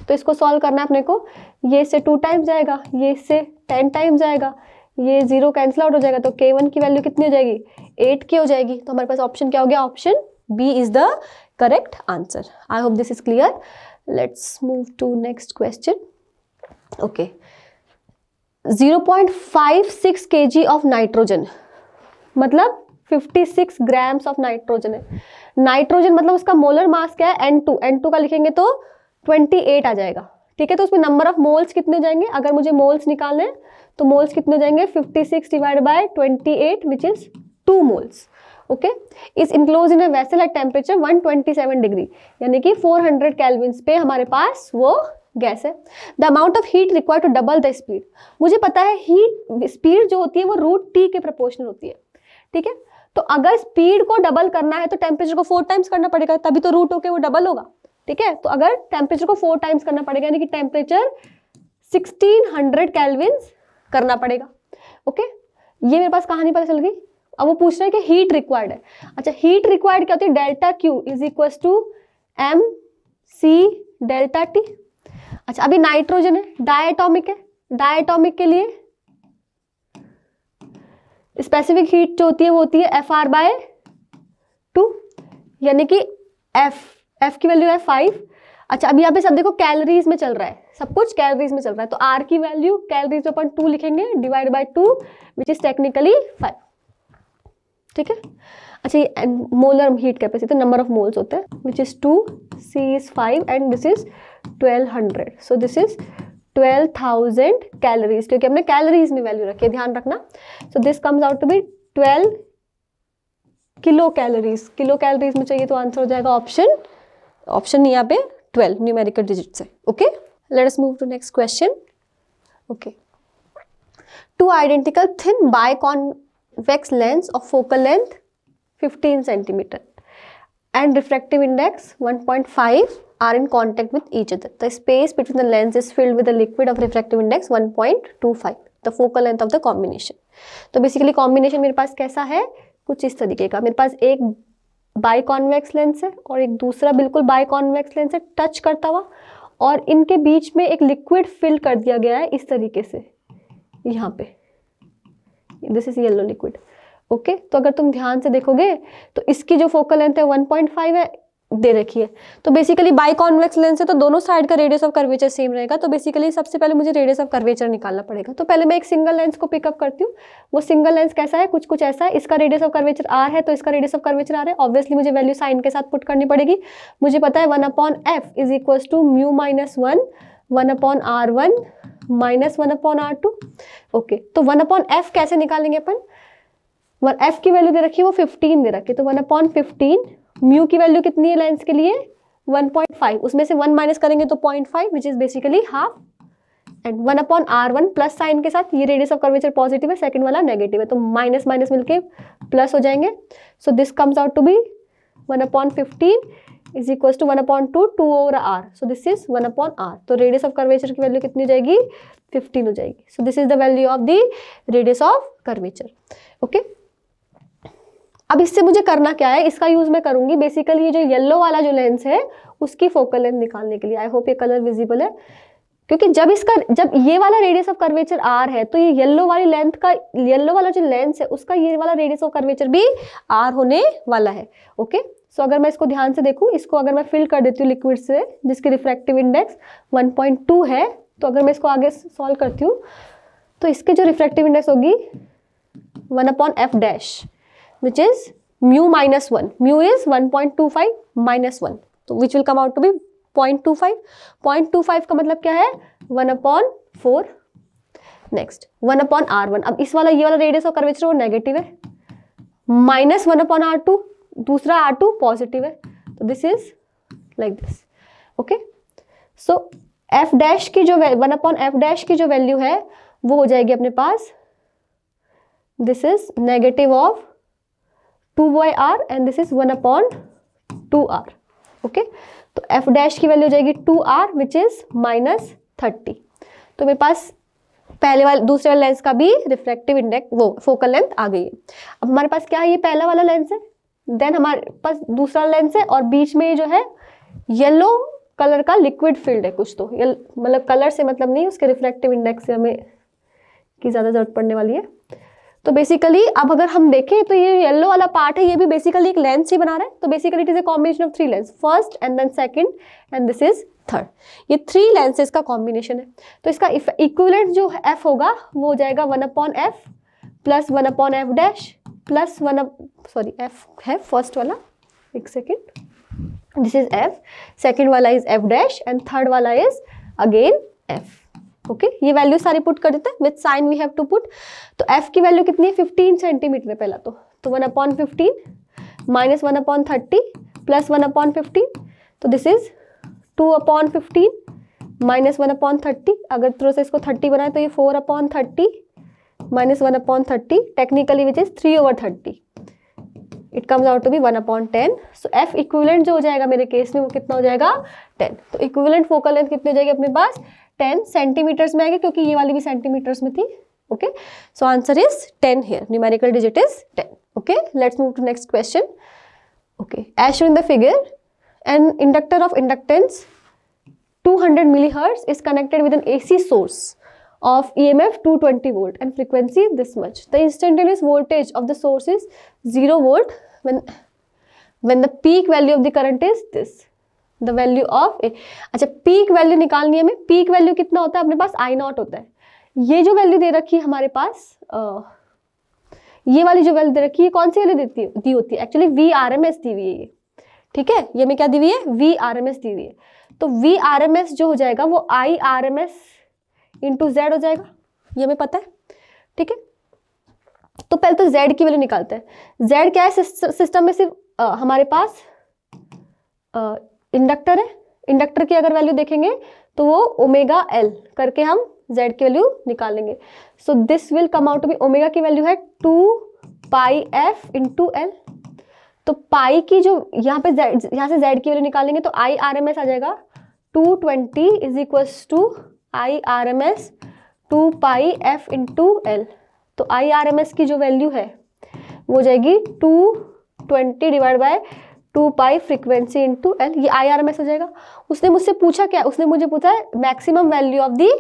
तो इसको सॉल्व करना है अपने को ये से टू टाइम्स जाएगा ये से टेन टाइम्स जाएगा ये जीरो कैंसिल आउट हो जाएगा तो के वन की वैल्यू कितनी हो जाएगी एट की हो जाएगी तो हमारे पास ऑप्शन क्या हो गया option B is the correct answer I hope this is clear let's move to next question okay 0.56 point five six K G of nitrogen मतलब 56 ग्राम्स ऑफ नाइट्रोजन है नाइट्रोजन मतलब उसका मोलर मास क्या है N2 N2 का लिखेंगे तो 28 आ जाएगा ठीक है तो उसमें नंबर ऑफ मोल्स कितने जाएंगे अगर मुझे मोल्स निकालने तो मोल्स कितने जाएंगे 56 six divide by twenty eight which is two moles okay is enclose in vessel at temperature one degree यानी कि फोर हंड्रेड पे हमारे पास वो गैस है the amount of heat require to double the speed मुझे पता है हीट स्पीड जो होती है वो रूट टी के प्रपोर्शनल होती है ठीक है तो अगर स्पीड को डबल करना है तो टेम्परेचर को फोर टाइम्स करना पड़ेगा तभी तो रूट होके वो डबल होगा ठीक है तो अगर टेम्परेचर को फोर टाइम्स करना पड़ेगा यानी कि टेम्परेचर 1600 हंड्रेड कैलविन्स करना पड़ेगा ओके ये मेरे पास कहानी पता चल गई अब वो पूछ रहे हैं कि हीट रिक्वायर्ड है अच्छा हीट रिक्वायर्ड क्या होती है delta Q is equal to M C delta T अच्छा अभी नाइट्रोजन है डायटोमिक है डायटोमिक के लिए स्पेसिफिक हीट जो होती है वो होती है एफ आर बाय टू यानी कि एफ एफ की वैल्यू है फाइव अच्छा अब यहाँ पे सब देखो कैलोरीज में चल रहा है सब कुछ कैलोरीज में चल रहा है तो आर की वैल्यू कैलोरीज में अपन टू लिखेंगे divide by two which is technically five ठीक है अच्छा ये मोलर हीट कैपेसिटी तो नंबर ऑफ मोल्स होते हैं which is two C is five and this is twelve hundred so this is twelve thousand calories क्योंकि हमने कैलोरीज में वैल्यू रखी है ध्यान रखना so this comes out to be twelve kilo calories kilo calories में चाहिए तो आंसर हो जाएगा ऑप्शन ऑप्शन यहाँ पे ट्वेल्व न्यूमेरिकल डिजिट से okay let us move to next question okay two identical thin biconvex lens of focal length 15 centimetre and refractive index 1.5 are in contact with each other. The space between the lens is filled with a liquid of refractive index 1.25, the focal length of the combination. तो basically combination मेरे पास कैसा है कुछ इस तरीके का मेरे पास एक बाई कॉन्वेक्स लेंस है और एक दूसरा बिल्कुल बाई कॉन्वेक्स लेंस है टच करता हुआ और इनके बीच में एक लिक्विड फिल कर दिया गया है इस तरीके से यहाँ पे this is yellow liquid okay तो अगर तुम ध्यान से देखोगे तो इसकी जो फोकल लेंथ है 1.5 है दे रखी है तो बेसिकली बाई कॉन्वेक्स लेंस है तो दोनों साइड का रेडियस ऑफ कर्वेचर सेम रहेगा तो बेसिकली सबसे पहले मुझे रेडियस ऑफ कर्वेचर निकालना पड़ेगा तो पहले मैं एक सिंगल लेंस को पिकअप करती हूँ वो सिंगल लेंस कैसा है कुछ कुछ ऐसा है इसका रेडियस ऑफ कर्वेचर आर है तो इसका रेडियस ऑफ कर्वेचर आर है ऑब्वियसली मुझे वैल्यू साइन के साथ पुट करनी पड़ेगी मुझे पता है one upon F is equal to mu minus one one upon R one minus one upon R two okay तो वन अपॉन एफ कैसे निकालेंगे अपन वन एफ की वैल्यू दे रखी है वो फिफ्टीन दे रखी है तो वन अपॉन फिफ्टीन म्यू की वैल्यू कितनी है लेंस के लिए 1.5 उसमें से 1 माइनस करेंगे तो 0.5 which is basically half and one upon R one plus sign के साथ ये रेडियस ऑफ कर्वेचर पॉजिटिव है सेकंड वाला नेगेटिव है तो माइनस माइनस मिलके प्लस हो जाएंगे so this comes out to be one upon fifteen is equal to one upon two two over R so this is one upon R तो radius of curvature की value कितनी हो जाएगी fifteen हो जाएगी सो this is the value of the radius of curvature okay अब इससे मुझे करना क्या है इसका यूज़ मैं करूंगी बेसिकली ये जो येलो वाला जो लेंस है उसकी फोकल लेंथ निकालने के लिए आई होप ये कलर विजिबल है क्योंकि जब इसका जब ये वाला रेडियस ऑफ कर्वेचर आर है तो ये येलो वाली लेंथ का येलो वाला जो लेंस है उसका ये वाला रेडियस ऑफ कर्वेचर भी आर होने वाला है ओके सो so, अगर मैं इसको ध्यान से देखूँ इसको अगर मैं फिल कर देती हूँ लिक्विड से जिसकी रिफ्रैक्टिव इंडेक्स 1.2 है तो अगर मैं इसको आगे सॉल्व करती हूँ तो इसकी जो रिफ्रैक्टिव इंडेक्स होगी one upon F dash which is mu minus 1. Mu is 1.25 minus 1. So which will come out to be 0.25. 0.25 का मतलब क्या है 1 upon 4. Next one upon R one अब इस वाला ये वाला रेडियस और कर्वेचर वो नेगेटिव है minus one upon R two दूसरा आर टू पॉजिटिव है तो this is like this okay so F dash की जो वन अपॉन एफ डैश की जो वैल्यू है वो हो जाएगी अपने पास this is negative of two by R and this is one upon two R okay तो एफ डैश की वैल्यू हो जाएगी two R which is minus thirty तो मेरे पास पहले वाले दूसरे वाले लेंस का भी रिफ्रैक्टिव इंडेक्स वो फोकल लेंथ आ गई है अब हमारे पास क्या है ये पहला वाला लेंस है देन हमारे पास दूसरा लेंस है और बीच में जो है येलो कलर का लिक्विड फील्ड है कुछ तो मतलब कलर से मतलब नहीं उसके रिफ्रैक्टिव इंडेक्स से हमें की ज़्यादा ज़रूरत पड़ने वाली है तो बेसिकली अब अगर हम देखें तो ये येलो वाला पार्ट है ये भी बेसिकली एक लेंस ही बना रहा है तो basically it is a combination of three lens first and then second and this is third ये थ्री लेंसेज का कॉम्बिनेशन है तो इसका इक्वलेंट जो एफ होगा वो हो जाएगा one upon F plus one upon F dash plus one sorry F है फर्स्ट वाला एक second this is F second वाला is F dash and third वाला इज अगेन एफ ओके ये वैल्यू सारे पुट कर देते हैं with sign we have to put तो एफ की वैल्यू कितनी है फिफ्टीन सेंटीमीटर है पहला तो तो one upon fifteen minus one upon thirty plus one upon fifteen तो this is two upon fifteen minus one upon thirty अगर थ्रो से इसको थर्टी बनाए तो ये four upon thirty minus one upon thirty technically which is three over thirty it comes out to be one upon ten so F equivalent जो हो जाएगा मेरे केस में वो कितना हो जाएगा टेन तो इक्विवेलेंट फोकल लेंथ कितनी हो जाएगी अपने पास टेन सेंटीमीटर्स में आएगा क्योंकि ये वाली भी सेंटीमीटर्स में थी okay so answer is ten here numerical digit is ten okay let's move to next question okay as in the figure and inductor of inductance 200 hundred milli hertz is connected with an A C source of E M F two twenty volt and frequency this much the instantaneous voltage of the source is zero volt when when the peak value of the current is this the value of A अच्छा peak value निकालनी है हमें peak value कितना होता है अपने पास आई not होता है ये जो वैल्यू दे रखी है हमारे पास आ, ये वाली जो वैल्यू दे रखी है कौन सी वैल्यू देती है दी होती है actually V R M S दी हुई है ये ठीक है ये हमें क्या दी हुई है वी आर एम एस दी हुई है तो वी आर एम एस जो हो जाएगा वो I R M S into Z हो जाएगा ये हमें पता है ठीक है तो पहले तो जेड की वैल्यू निकालते हैं जेड क्या है सिस्टम में सिर्फ आ, हमारे पास इंडक्टर है इंडक्टर की अगर वैल्यू देखेंगे तो वो ओमेगा एल करके हम जेड की वैल्यू निकाल लेंगे so this will come out to be omega की वैल्यू है two pi F into L तो पाई की जो यहाँ पे यहाँ से जेड की वैल्यू निकालेंगे तो आई आर एम एस आ जाएगा two twenty is equal to I R M S two pi F into L तो आई आर एम एस की जो वैल्यू है वो जाएगी two twenty divide by two pi frequency into L ये I R M S हो जाएगा उसने मुझसे पूछा क्या उसने मुझे पूछा है maximum value of the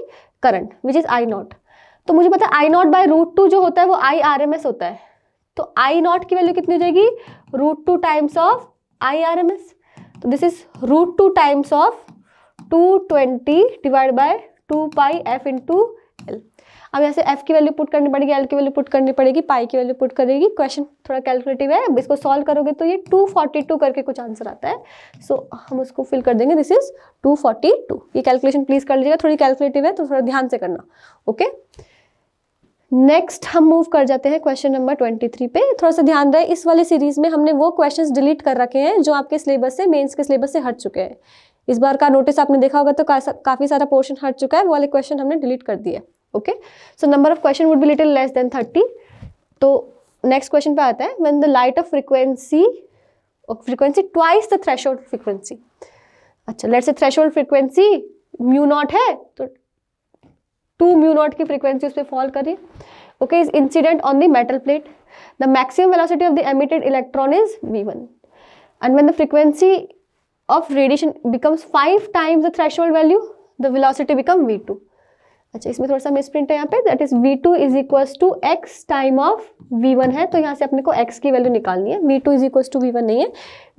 current which is I naught तो मुझे पता है I naught by root two जो होता है वो आई आर एम एस होता है तो आई नॉट की वैल्यू कितनी हो जाएगी root two times of I R M S so this is root two times of two twenty divide by two pi F into L अब यहाँ से एफ की वैल्यू पुट करनी पड़ेगी एल की वैल्यू पुट करनी पड़ेगी पाई की वैल्यू पुट करेगी क्वेश्चन थोड़ा कैलकुलेटिव है इसको सॉल्व करोगे तो ये 242 करके कुछ आंसर आता है सो so, हम उसको फिल कर देंगे दिस इज 242 ये कैलकुलेशन प्लीज कर लीजिएगा थोड़ी कैलकुलेटिव है तो थोड़ा ध्यान से करना ओके okay? नेक्स्ट हम मूव कर जाते हैं क्वेश्चन नंबर 23 पे थोड़ा सा ध्यान रहे इस वाले सीरीज में हमने वो क्वेश्चंस डिलीट कर रखे हैं जो आपके सिलेबस से मेंस के सिलेबस से हट चुके हैं इस बार का नोटिस आपने देखा होगा तो का, काफ़ी सारा पोर्शन हट चुका है वो वाले क्वेश्चन हमने डिलीट कर दिए okay so number of question would be little less than thirty तो नेक्स्ट क्वेश्चन पे आता है when the light of frequency frequency twice the thresh frequency अच्छा let say thresh frequency mu naught है तो टू म्यू नॉट की frequency उस पर फॉल करिए ओके is incident on the metal plate the maximum velocity of the emitted electron is V one and the when of radiation becomes five times the threshold value the the become V two अच्छा इसमें थोड़ा सा misprint है यहाँ पे that is V two is equal to X time of V one है तो यहाँ से अपने को एक्स की वैल्यू निकालनी है V two is equal to V one नहीं है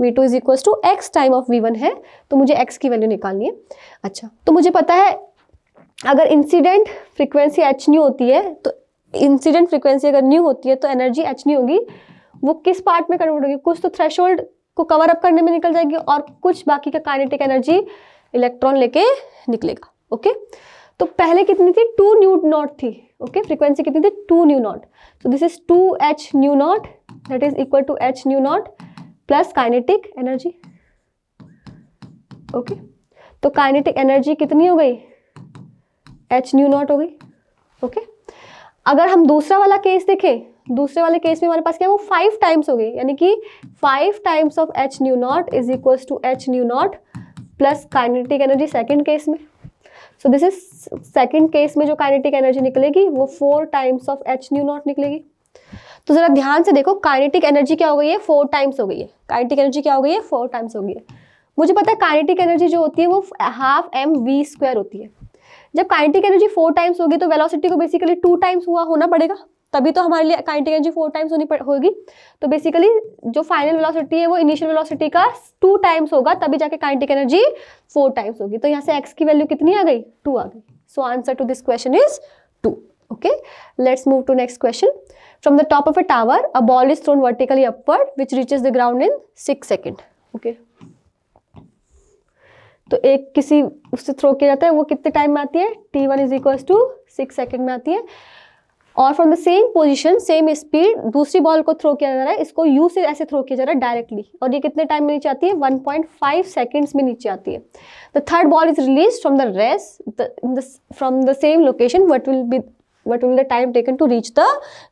V two is equal to X time of V one है तो मुझे एक्स की वैल्यू निकालनी है अच्छा तो मुझे पता है अगर इंसिडेंट फ्रिक्वेंसी एच न्यू होती है तो इंसिडेंट फ्रिक्वेंसी अगर न्यू होती है तो एनर्जी एच न्यू होगी वो किस पार्ट में कन्वर्ट होगी कुछ तो थ्रेश को कवर अप करने में निकल जाएगी और कुछ बाकी का काइनेटिक एनर्जी इलेक्ट्रॉन लेके निकलेगा ओके okay? तो पहले कितनी थी टू न्यू नॉट थी ओके फ्रीक्वेंसी कितनी थी two nu naught so this is two H nu naught that is equal to H nu naught plus kinetic energy okay तो काइनेटिक एनर्जी कितनी हो गई एच न्यू नॉट हो गई okay okay? अगर हम दूसरा वाला केस देखें दूसरे वाले केस में हमारे पास क्या है वो फाइव टाइम्स हो गई यानी कि five times of H nu naught is equal to H nu naught plus kinetic energy second case में so this is second case में जो काइनेटिक एनर्जी निकलेगी वो four times of H nu naught निकलेगी तो ज़रा ध्यान से देखो काइनेटिक एनर्जी क्या हो गई है फोर टाइम्स हो गई है काइनेटिक एनर्जी क्या हो गई है फोर टाइम्स हो गई है मुझे पता है काइनेटिक एनर्जी जो होती है वो हाफ एम वी स्क्वायर होती है जब काइनेटिक एनर्जी फोर टाइम्स होगी तो वेलोसिटी को बेसिकली टू टाइम्स हुआ होना पड़ेगा तभी तो हमारे लिए काइनेटिक एनर्जी फोर टाइम्स होनी होगी तो बेसिकली जो फाइनल वेलोसिटी है वो इनिशियल वेलोसिटी का टू टाइम्स होगा तभी जाके काइनेटिक एनर्जी फोर टाइम्स होगी तो यहाँ से एक्स की वैल्यू कितनी आ गई टू आ गई so answer to this question is two okay let's move to next question from the top of a tower a ball is thrown vertically upward which reaches the ground in six second okay तो एक किसी उससे throw किया जाता है वो कितने time में आती है T one is equal to six second में आती है और from the same position same speed दूसरी बॉल को थ्रो किया जा रहा है इसको यू से ऐसे थ्रो किया जा रहा है डायरेक्टली और ये कितने टाइम में नीचे आती है 1.5 सेकेंड्स में नीचे आती है the third ball is release from the race from the same location what will be what will the time taken to reach the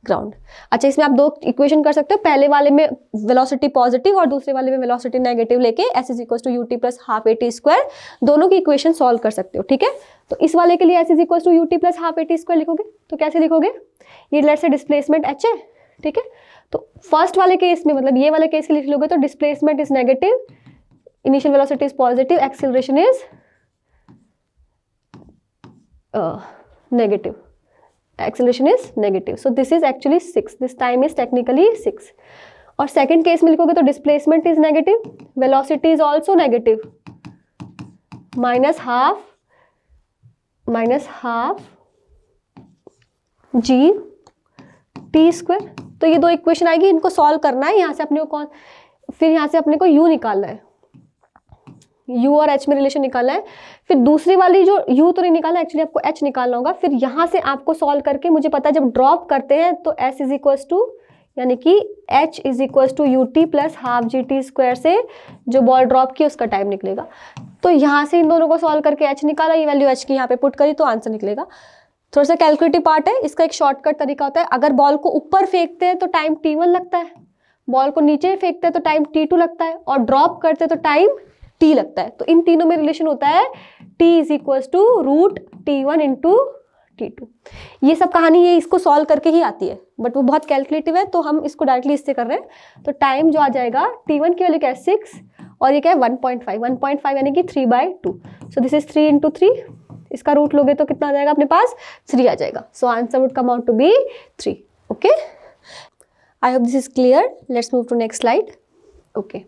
ground अच्छा इसमें आप दो इक्वेशन कर सकते हो पहले वाले में वेलोसिटी पॉजिटिव और दूसरे वाले में वेलोसिटी नेगेटिव लेके s is equal to u t plus half a t square दोनों की इक्वेशन सॉल्व कर सकते हो ठीक है तो इस वाले के लिए s is equal to u t plus half a t square लिखोगे तो कैसे लिखोगे ये लेट से डिस्प्लेसमेंट एच है ठीक है तो फर्स्ट वाले केस में मतलब ये वाले केस के लिख लोगे तो displacement is negative initial velocity is positive acceleration is negative acceleration is negative so this is actually six this time is technically six और सेकेंड केस में लिखोगे तो displacement is negative velocity is also negative minus half minus half g t square तो ये दो equation आएगी इनको solve करना है यहाँ से अपने को कौन फिर यहाँ से अपने को यू निकालना है यू और एच में रिलेशन निकालना है फिर दूसरी वाली जो यू तो नहीं निकालना एक्चुअली आपको एच निकालना होगा फिर यहाँ से आपको सॉल्व करके मुझे पता है जब ड्रॉप करते हैं तो एस इज इक्व टू यानी कि h is equal to u t plus half g t square से जो बॉल ड्रॉप की उसका टाइम निकलेगा तो यहाँ से इन दोनों को सॉल्व करके h निकाला ये वैल्यू h की यहाँ पे पुट करी तो आंसर निकलेगा थोड़ा सा कैलकुलेटिव पार्ट है इसका एक शॉर्टकट तरीका होता है अगर बॉल को ऊपर फेंकते हैं तो टाइम टी वन लगता है बॉल को नीचे फेंकते हैं तो टाइम टी टू लगता है और ड्रॉप करते हैं तो टाइम टी लगता है तो इन तीनों में रिलेशन होता है t is equal to root t one into t two ये सब कहानी ये इसको सॉल्व करके ही आती है बट वो बहुत कैलकुलेटिव है तो हम इसको डायरेक्टली इससे कर रहे हैं तो टाइम जो आ जाएगा टी वन की वैल्यू क्या है सिक्स और ये क्या है one point five one point five यानी कि three by two so this is three into three इसका रूट लोगे तो कितना आ जाएगा अपने पास थ्री आ जाएगा so answer would come out to be three okay I hope this is clear let's move to next slide okay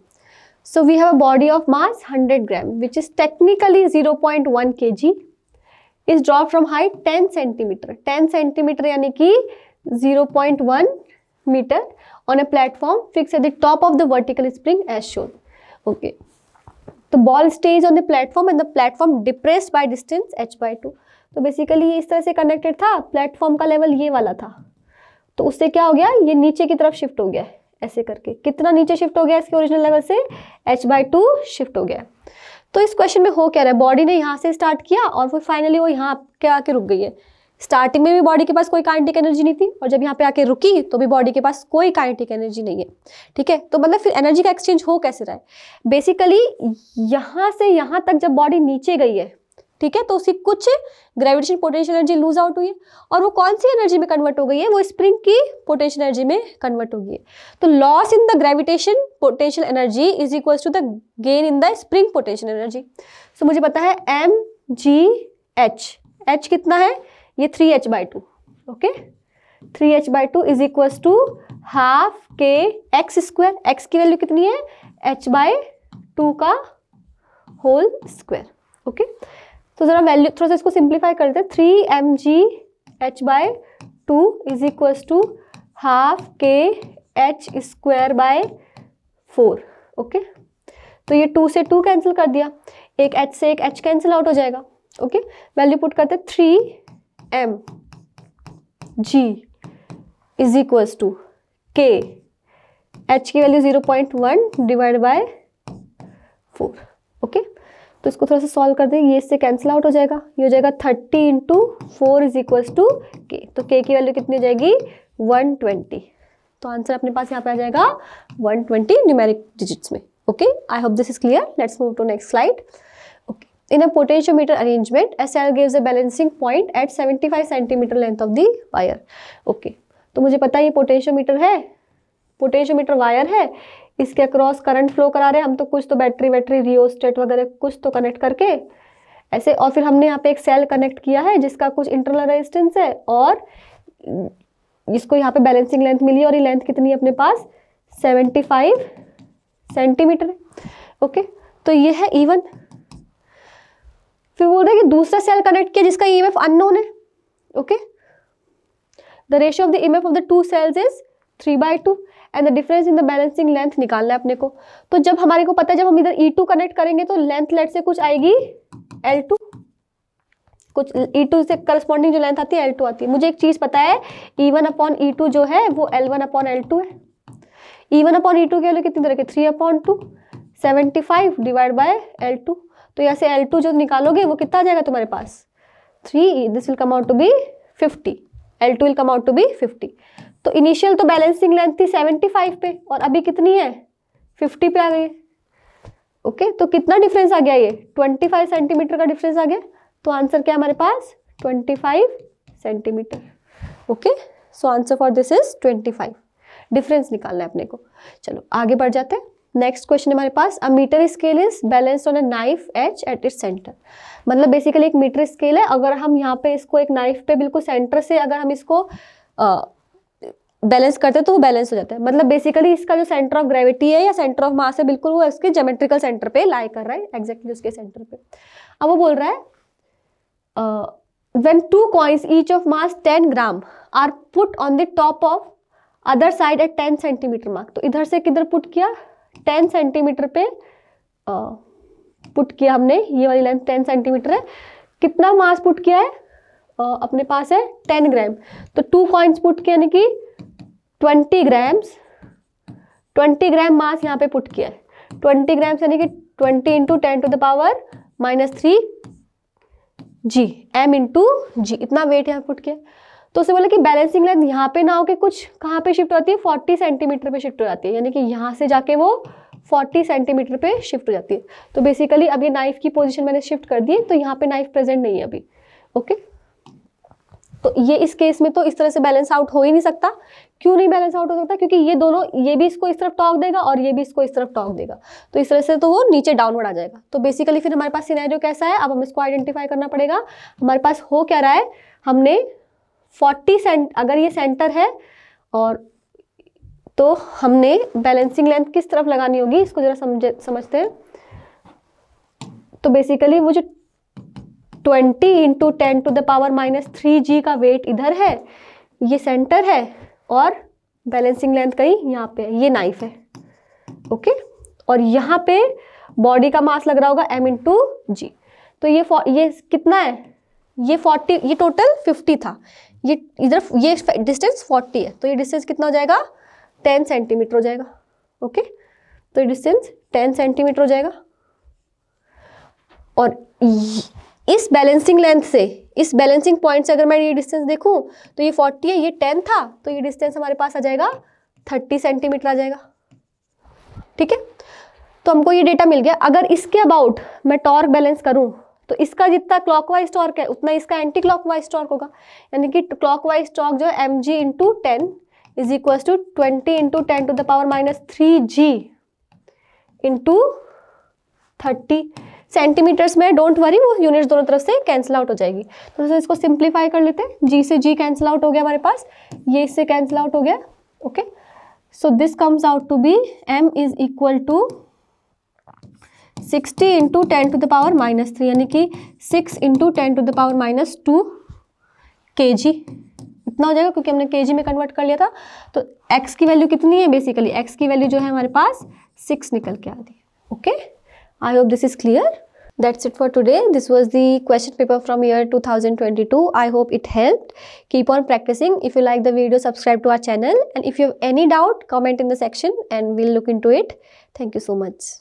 so we have a body of mass hundred gram which is technically zero point one k g is drop from height ten centimetre ten centimetre यानी कि zero point one metre on a platform fix at the top of the vertical spring as shown okay तो ball stage on the platform and the platform depressed by distance h by two तो basically ये इस तरह से connected था platform का level ये वाला था तो उससे क्या हो गया ये नीचे की तरफ शिफ्ट हो गया ऐसे करके कितना नीचे शिफ्ट हो गया इसके ओरिजिनल लेवल से एच बाई टू शिफ्ट हो गया तो इस क्वेश्चन में हो क्या रहा है बॉडी ने यहाँ से स्टार्ट किया और फिर फाइनली वो यहाँ के आके रुक गई है स्टार्टिंग में भी बॉडी के पास कोई काइनेटिक एनर्जी नहीं थी और जब यहाँ पे आके रुकी तो भी बॉडी के पास कोई काइनेटिक एनर्जी नहीं है ठीक है तो मतलब फिर एनर्जी का एक्सचेंज हो कैसे रहा है बेसिकली यहाँ से यहाँ तक जब बॉडी नीचे गई है ठीक है तो उसकी कुछ gravitation potential energy lose out हुई है और वो कौन सी एनर्जी में कन्वर्ट हो गई है वो स्प्रिंग की पोटेंशियल एनर्जी में कन्वर्ट हो गई है तो loss in the gravitation potential energy is equal to the gain in the spring potential energy so मुझे पता है एम जी एच एच कितना है ये three h by two okay three h by two is equal to half k x square x की value कितनी है h by two का होल स्क्वायर ओके तो ज़रा वैल्यू थोड़ा सा इसको सिंप्लीफाई करते हैं three m g h by two is equal to half k h square by four okay तो ये टू से टू कैंसिल कर दिया एक एच से एक एच कैंसिल आउट हो जाएगा ओके वैल्यू पुट करते three m g is equals to k h की value zero point one divide by four okay तो इसको थोड़ा सा सॉल्व कर दें ये इससे कैंसिल आउट हो जाएगा ये हो जाएगा thirty into four is equals to k तो के की वैल्यू कितनी हो जाएगी वन ट्वेंटी तो आंसर अपने पास यहाँ पे आ जाएगा वन ट्वेंटी न्यूमेरिक डिजिट्स में okay I hope this is clear let's move to next slide In a potentiometer arrangement, SL gives a balancing point at 75 centimeter length of the wire. Okay. तो मुझे पता है ये potentiometer है potentiometer wire है इसके across current flow करा रहे हैं हम तो कुछ तो बैटरी वैटरी रियोस्टेट वगैरह कुछ तो कनेक्ट करके ऐसे और फिर हमने यहाँ पे एक सेल कनेक्ट किया है जिसका कुछ इंटरनल रेजिस्टेंस है और इसको यहाँ पे बैलेंसिंग लेंथ मिली और ये लेंथ कितनी है अपने पास फाइव सेंटीमीटर ओके तो ये है इवन e फिर बोल रहे हैं कि दूसरा सेल कनेक्ट किया जिसका ई e अननोन है okay the ratio of the E of the two cells is three by two and the difference in the balancing length निकालना है अपने को तो जब हमारे को पता है जब हम इधर ई टू कनेक्ट करेंगे तो लेंथ लेट से कुछ आएगी एल टू कुछ ई e टू से करस्पॉन्डिंग जो लेंथ आती है एल टू आती है मुझे एक चीज़ पता है E one upon E two जो है वो l one upon l two है E one upon E two के लिए कितनी तरह के three upon two seventy five divide by L two तो यहाँ से L2 जो निकालोगे वो कितना आ जाएगा तुम्हारे पास three this will come out to be fifty l two will come out to be fifty तो इनिशियल तो बैलेंसिंग लेंथ थी सेवेंटी फाइव पे और अभी कितनी है फिफ्टी पे आ गई ओके तो कितना डिफरेंस आ गया ये ट्वेंटी फाइव सेंटीमीटर का डिफरेंस आ गया तो आंसर क्या हमारे पास twenty five centimetre okay so answer for this is twenty five difference निकालना है अपने को चलो आगे बढ़ जाते हैं नेक्स्ट क्वेश्चन हमारे पास a metre scale is balance on a knife edge at it centre मतलब बेसिकली एक मीटर स्केल है अगर हम यहाँ पे इसको एक नाइफ पे बिल्कुल सेंटर से अगर हम इसको बैलेंस करते हैं तो वो बैलेंस हो जाता है मतलब बेसिकली इसका जो सेंटर ऑफ ग्रेविटी है या सेंटर ऑफ मास है बिल्कुल वो उसके जोमेट्रिकल सेंटर पे लाई कर रहा है एग्जैक्टली उसके सेंटर पे अब वो बोल रहा है when two coins each of mass ten gram are put on the top of other side at ten centimetre mark तो इधर से किधर पुट किया टेन सेंटीमीटर पे पुट किया हमने ये वाली लेंथ 10 सेंटीमीटर है कितना मास पुट किया है आ, अपने पास है टेन ग्राम तो टू कॉइन्स पुट किया यानी कि 20 ग्राम्स ट्वेंटी ग्राम मास यहाँ पे पुट किया है ट्वेंटी ग्राम्स यानी कि twenty into ten to the power minus three g m into g इतना वेट यहाँ पुट किया तो उसने बोला कि बैलेंसिंग लेंथ यहाँ पे ना होके कुछ कहाँ पे शिफ्ट होती है फोर्टी सेंटीमीटर पे शिफ्ट हो जाती है यानी कि यहाँ से जाके वो फोर्टी सेंटीमीटर पे शिफ्ट हो जाती है तो बेसिकली अब ये नाइफ की पोजिशन मैंने शिफ्ट कर दी तो यहाँ पे नाइफ प्रेजेंट नहीं है अभी ओके तो ये इस केस में तो इस तरह से बैलेंस आउट हो ही नहीं सकता क्यों नहीं बैलेंस आउट हो सकता क्योंकि ये दोनों ये भी इसको इस तरफ टॉक देगा और ये भी इसको इस तरफ टॉक देगा तो इस तरह से तो वो नीचे डाउनवर्ड आ जाएगा तो बेसिकली फिर हमारे पास सिनेरियो कैसा है अब हम इसको आइडेंटिफाई करना पड़ेगा हमारे पास हो क्या रहा है हमने फोर्टी सेंट अगर ये सेंटर है और तो हमने बैलेंसिंग लेंथ किस तरफ लगानी होगी इसको जरा समझे समझते हैं तो बेसिकली वो जो twenty into ten to the power minus three g का वेट इधर है ये सेंटर है और बैलेंसिंग लेंथ कहीं यहाँ पे है ये नाइफ है ओके और यहाँ पे बॉडी का मास लग रहा होगा एम इन टू जी तो ये ये कितना है ये फोर्टी ये टोटल फिफ्टी था ये इधर ये डिस्टेंस फोर्टी है तो ये डिस्टेंस कितना हो जाएगा टेन सेंटीमीटर हो जाएगा ओके तो ये डिस्टेंस टेन सेंटीमीटर हो जाएगा और इस बैलेंसिंग लेंथ से इस बैलेंसिंग पॉइंट से अगर मैं ये डिस्टेंस देखूं तो ये फोर्टी है ये टेन था तो ये डिस्टेंस हमारे पास आ जाएगा थर्टी सेंटीमीटर आ जाएगा ठीक है तो हमको ये डेटा मिल गया अगर इसके अबाउट मैं टॉर्क बैलेंस करूं तो इसका जितना क्लॉकवाइज टॉर्क है उतना इसका एंटी क्लॉकवाइज टॉर्क होगा यानी कि क्लॉकवाइज टॉर्क जो है m g into ten is equal to twenty into ten to the power minus three g into thirty centimetres में डोंट वरी वो यूनिट्स दोनों तरफ से कैंसिल आउट हो जाएगी तो सर इसको सिंप्लीफाई कर लेते हैं जी से जी कैंसिल आउट हो गया हमारे पास ये इससे कैंसिल आउट हो गया okay so this comes out to be m is equal to sixty into ten to the power minus three यानी कि six into ten to the power minus two k g इतना हो जाएगा क्योंकि हमने के जी में कन्वर्ट कर लिया था तो एक्स की वैल्यू कितनी है बेसिकली एक्स की वैल्यू जो है हमारे पास सिक्स निकल के आ रही है okay I hope this is clear that's it for today this was the question paper from year two thousand twenty two I hope it help keep on practising if you like the video subscribe to our channel and if you have any doubt comment in the section and we'll look in to it thank you so much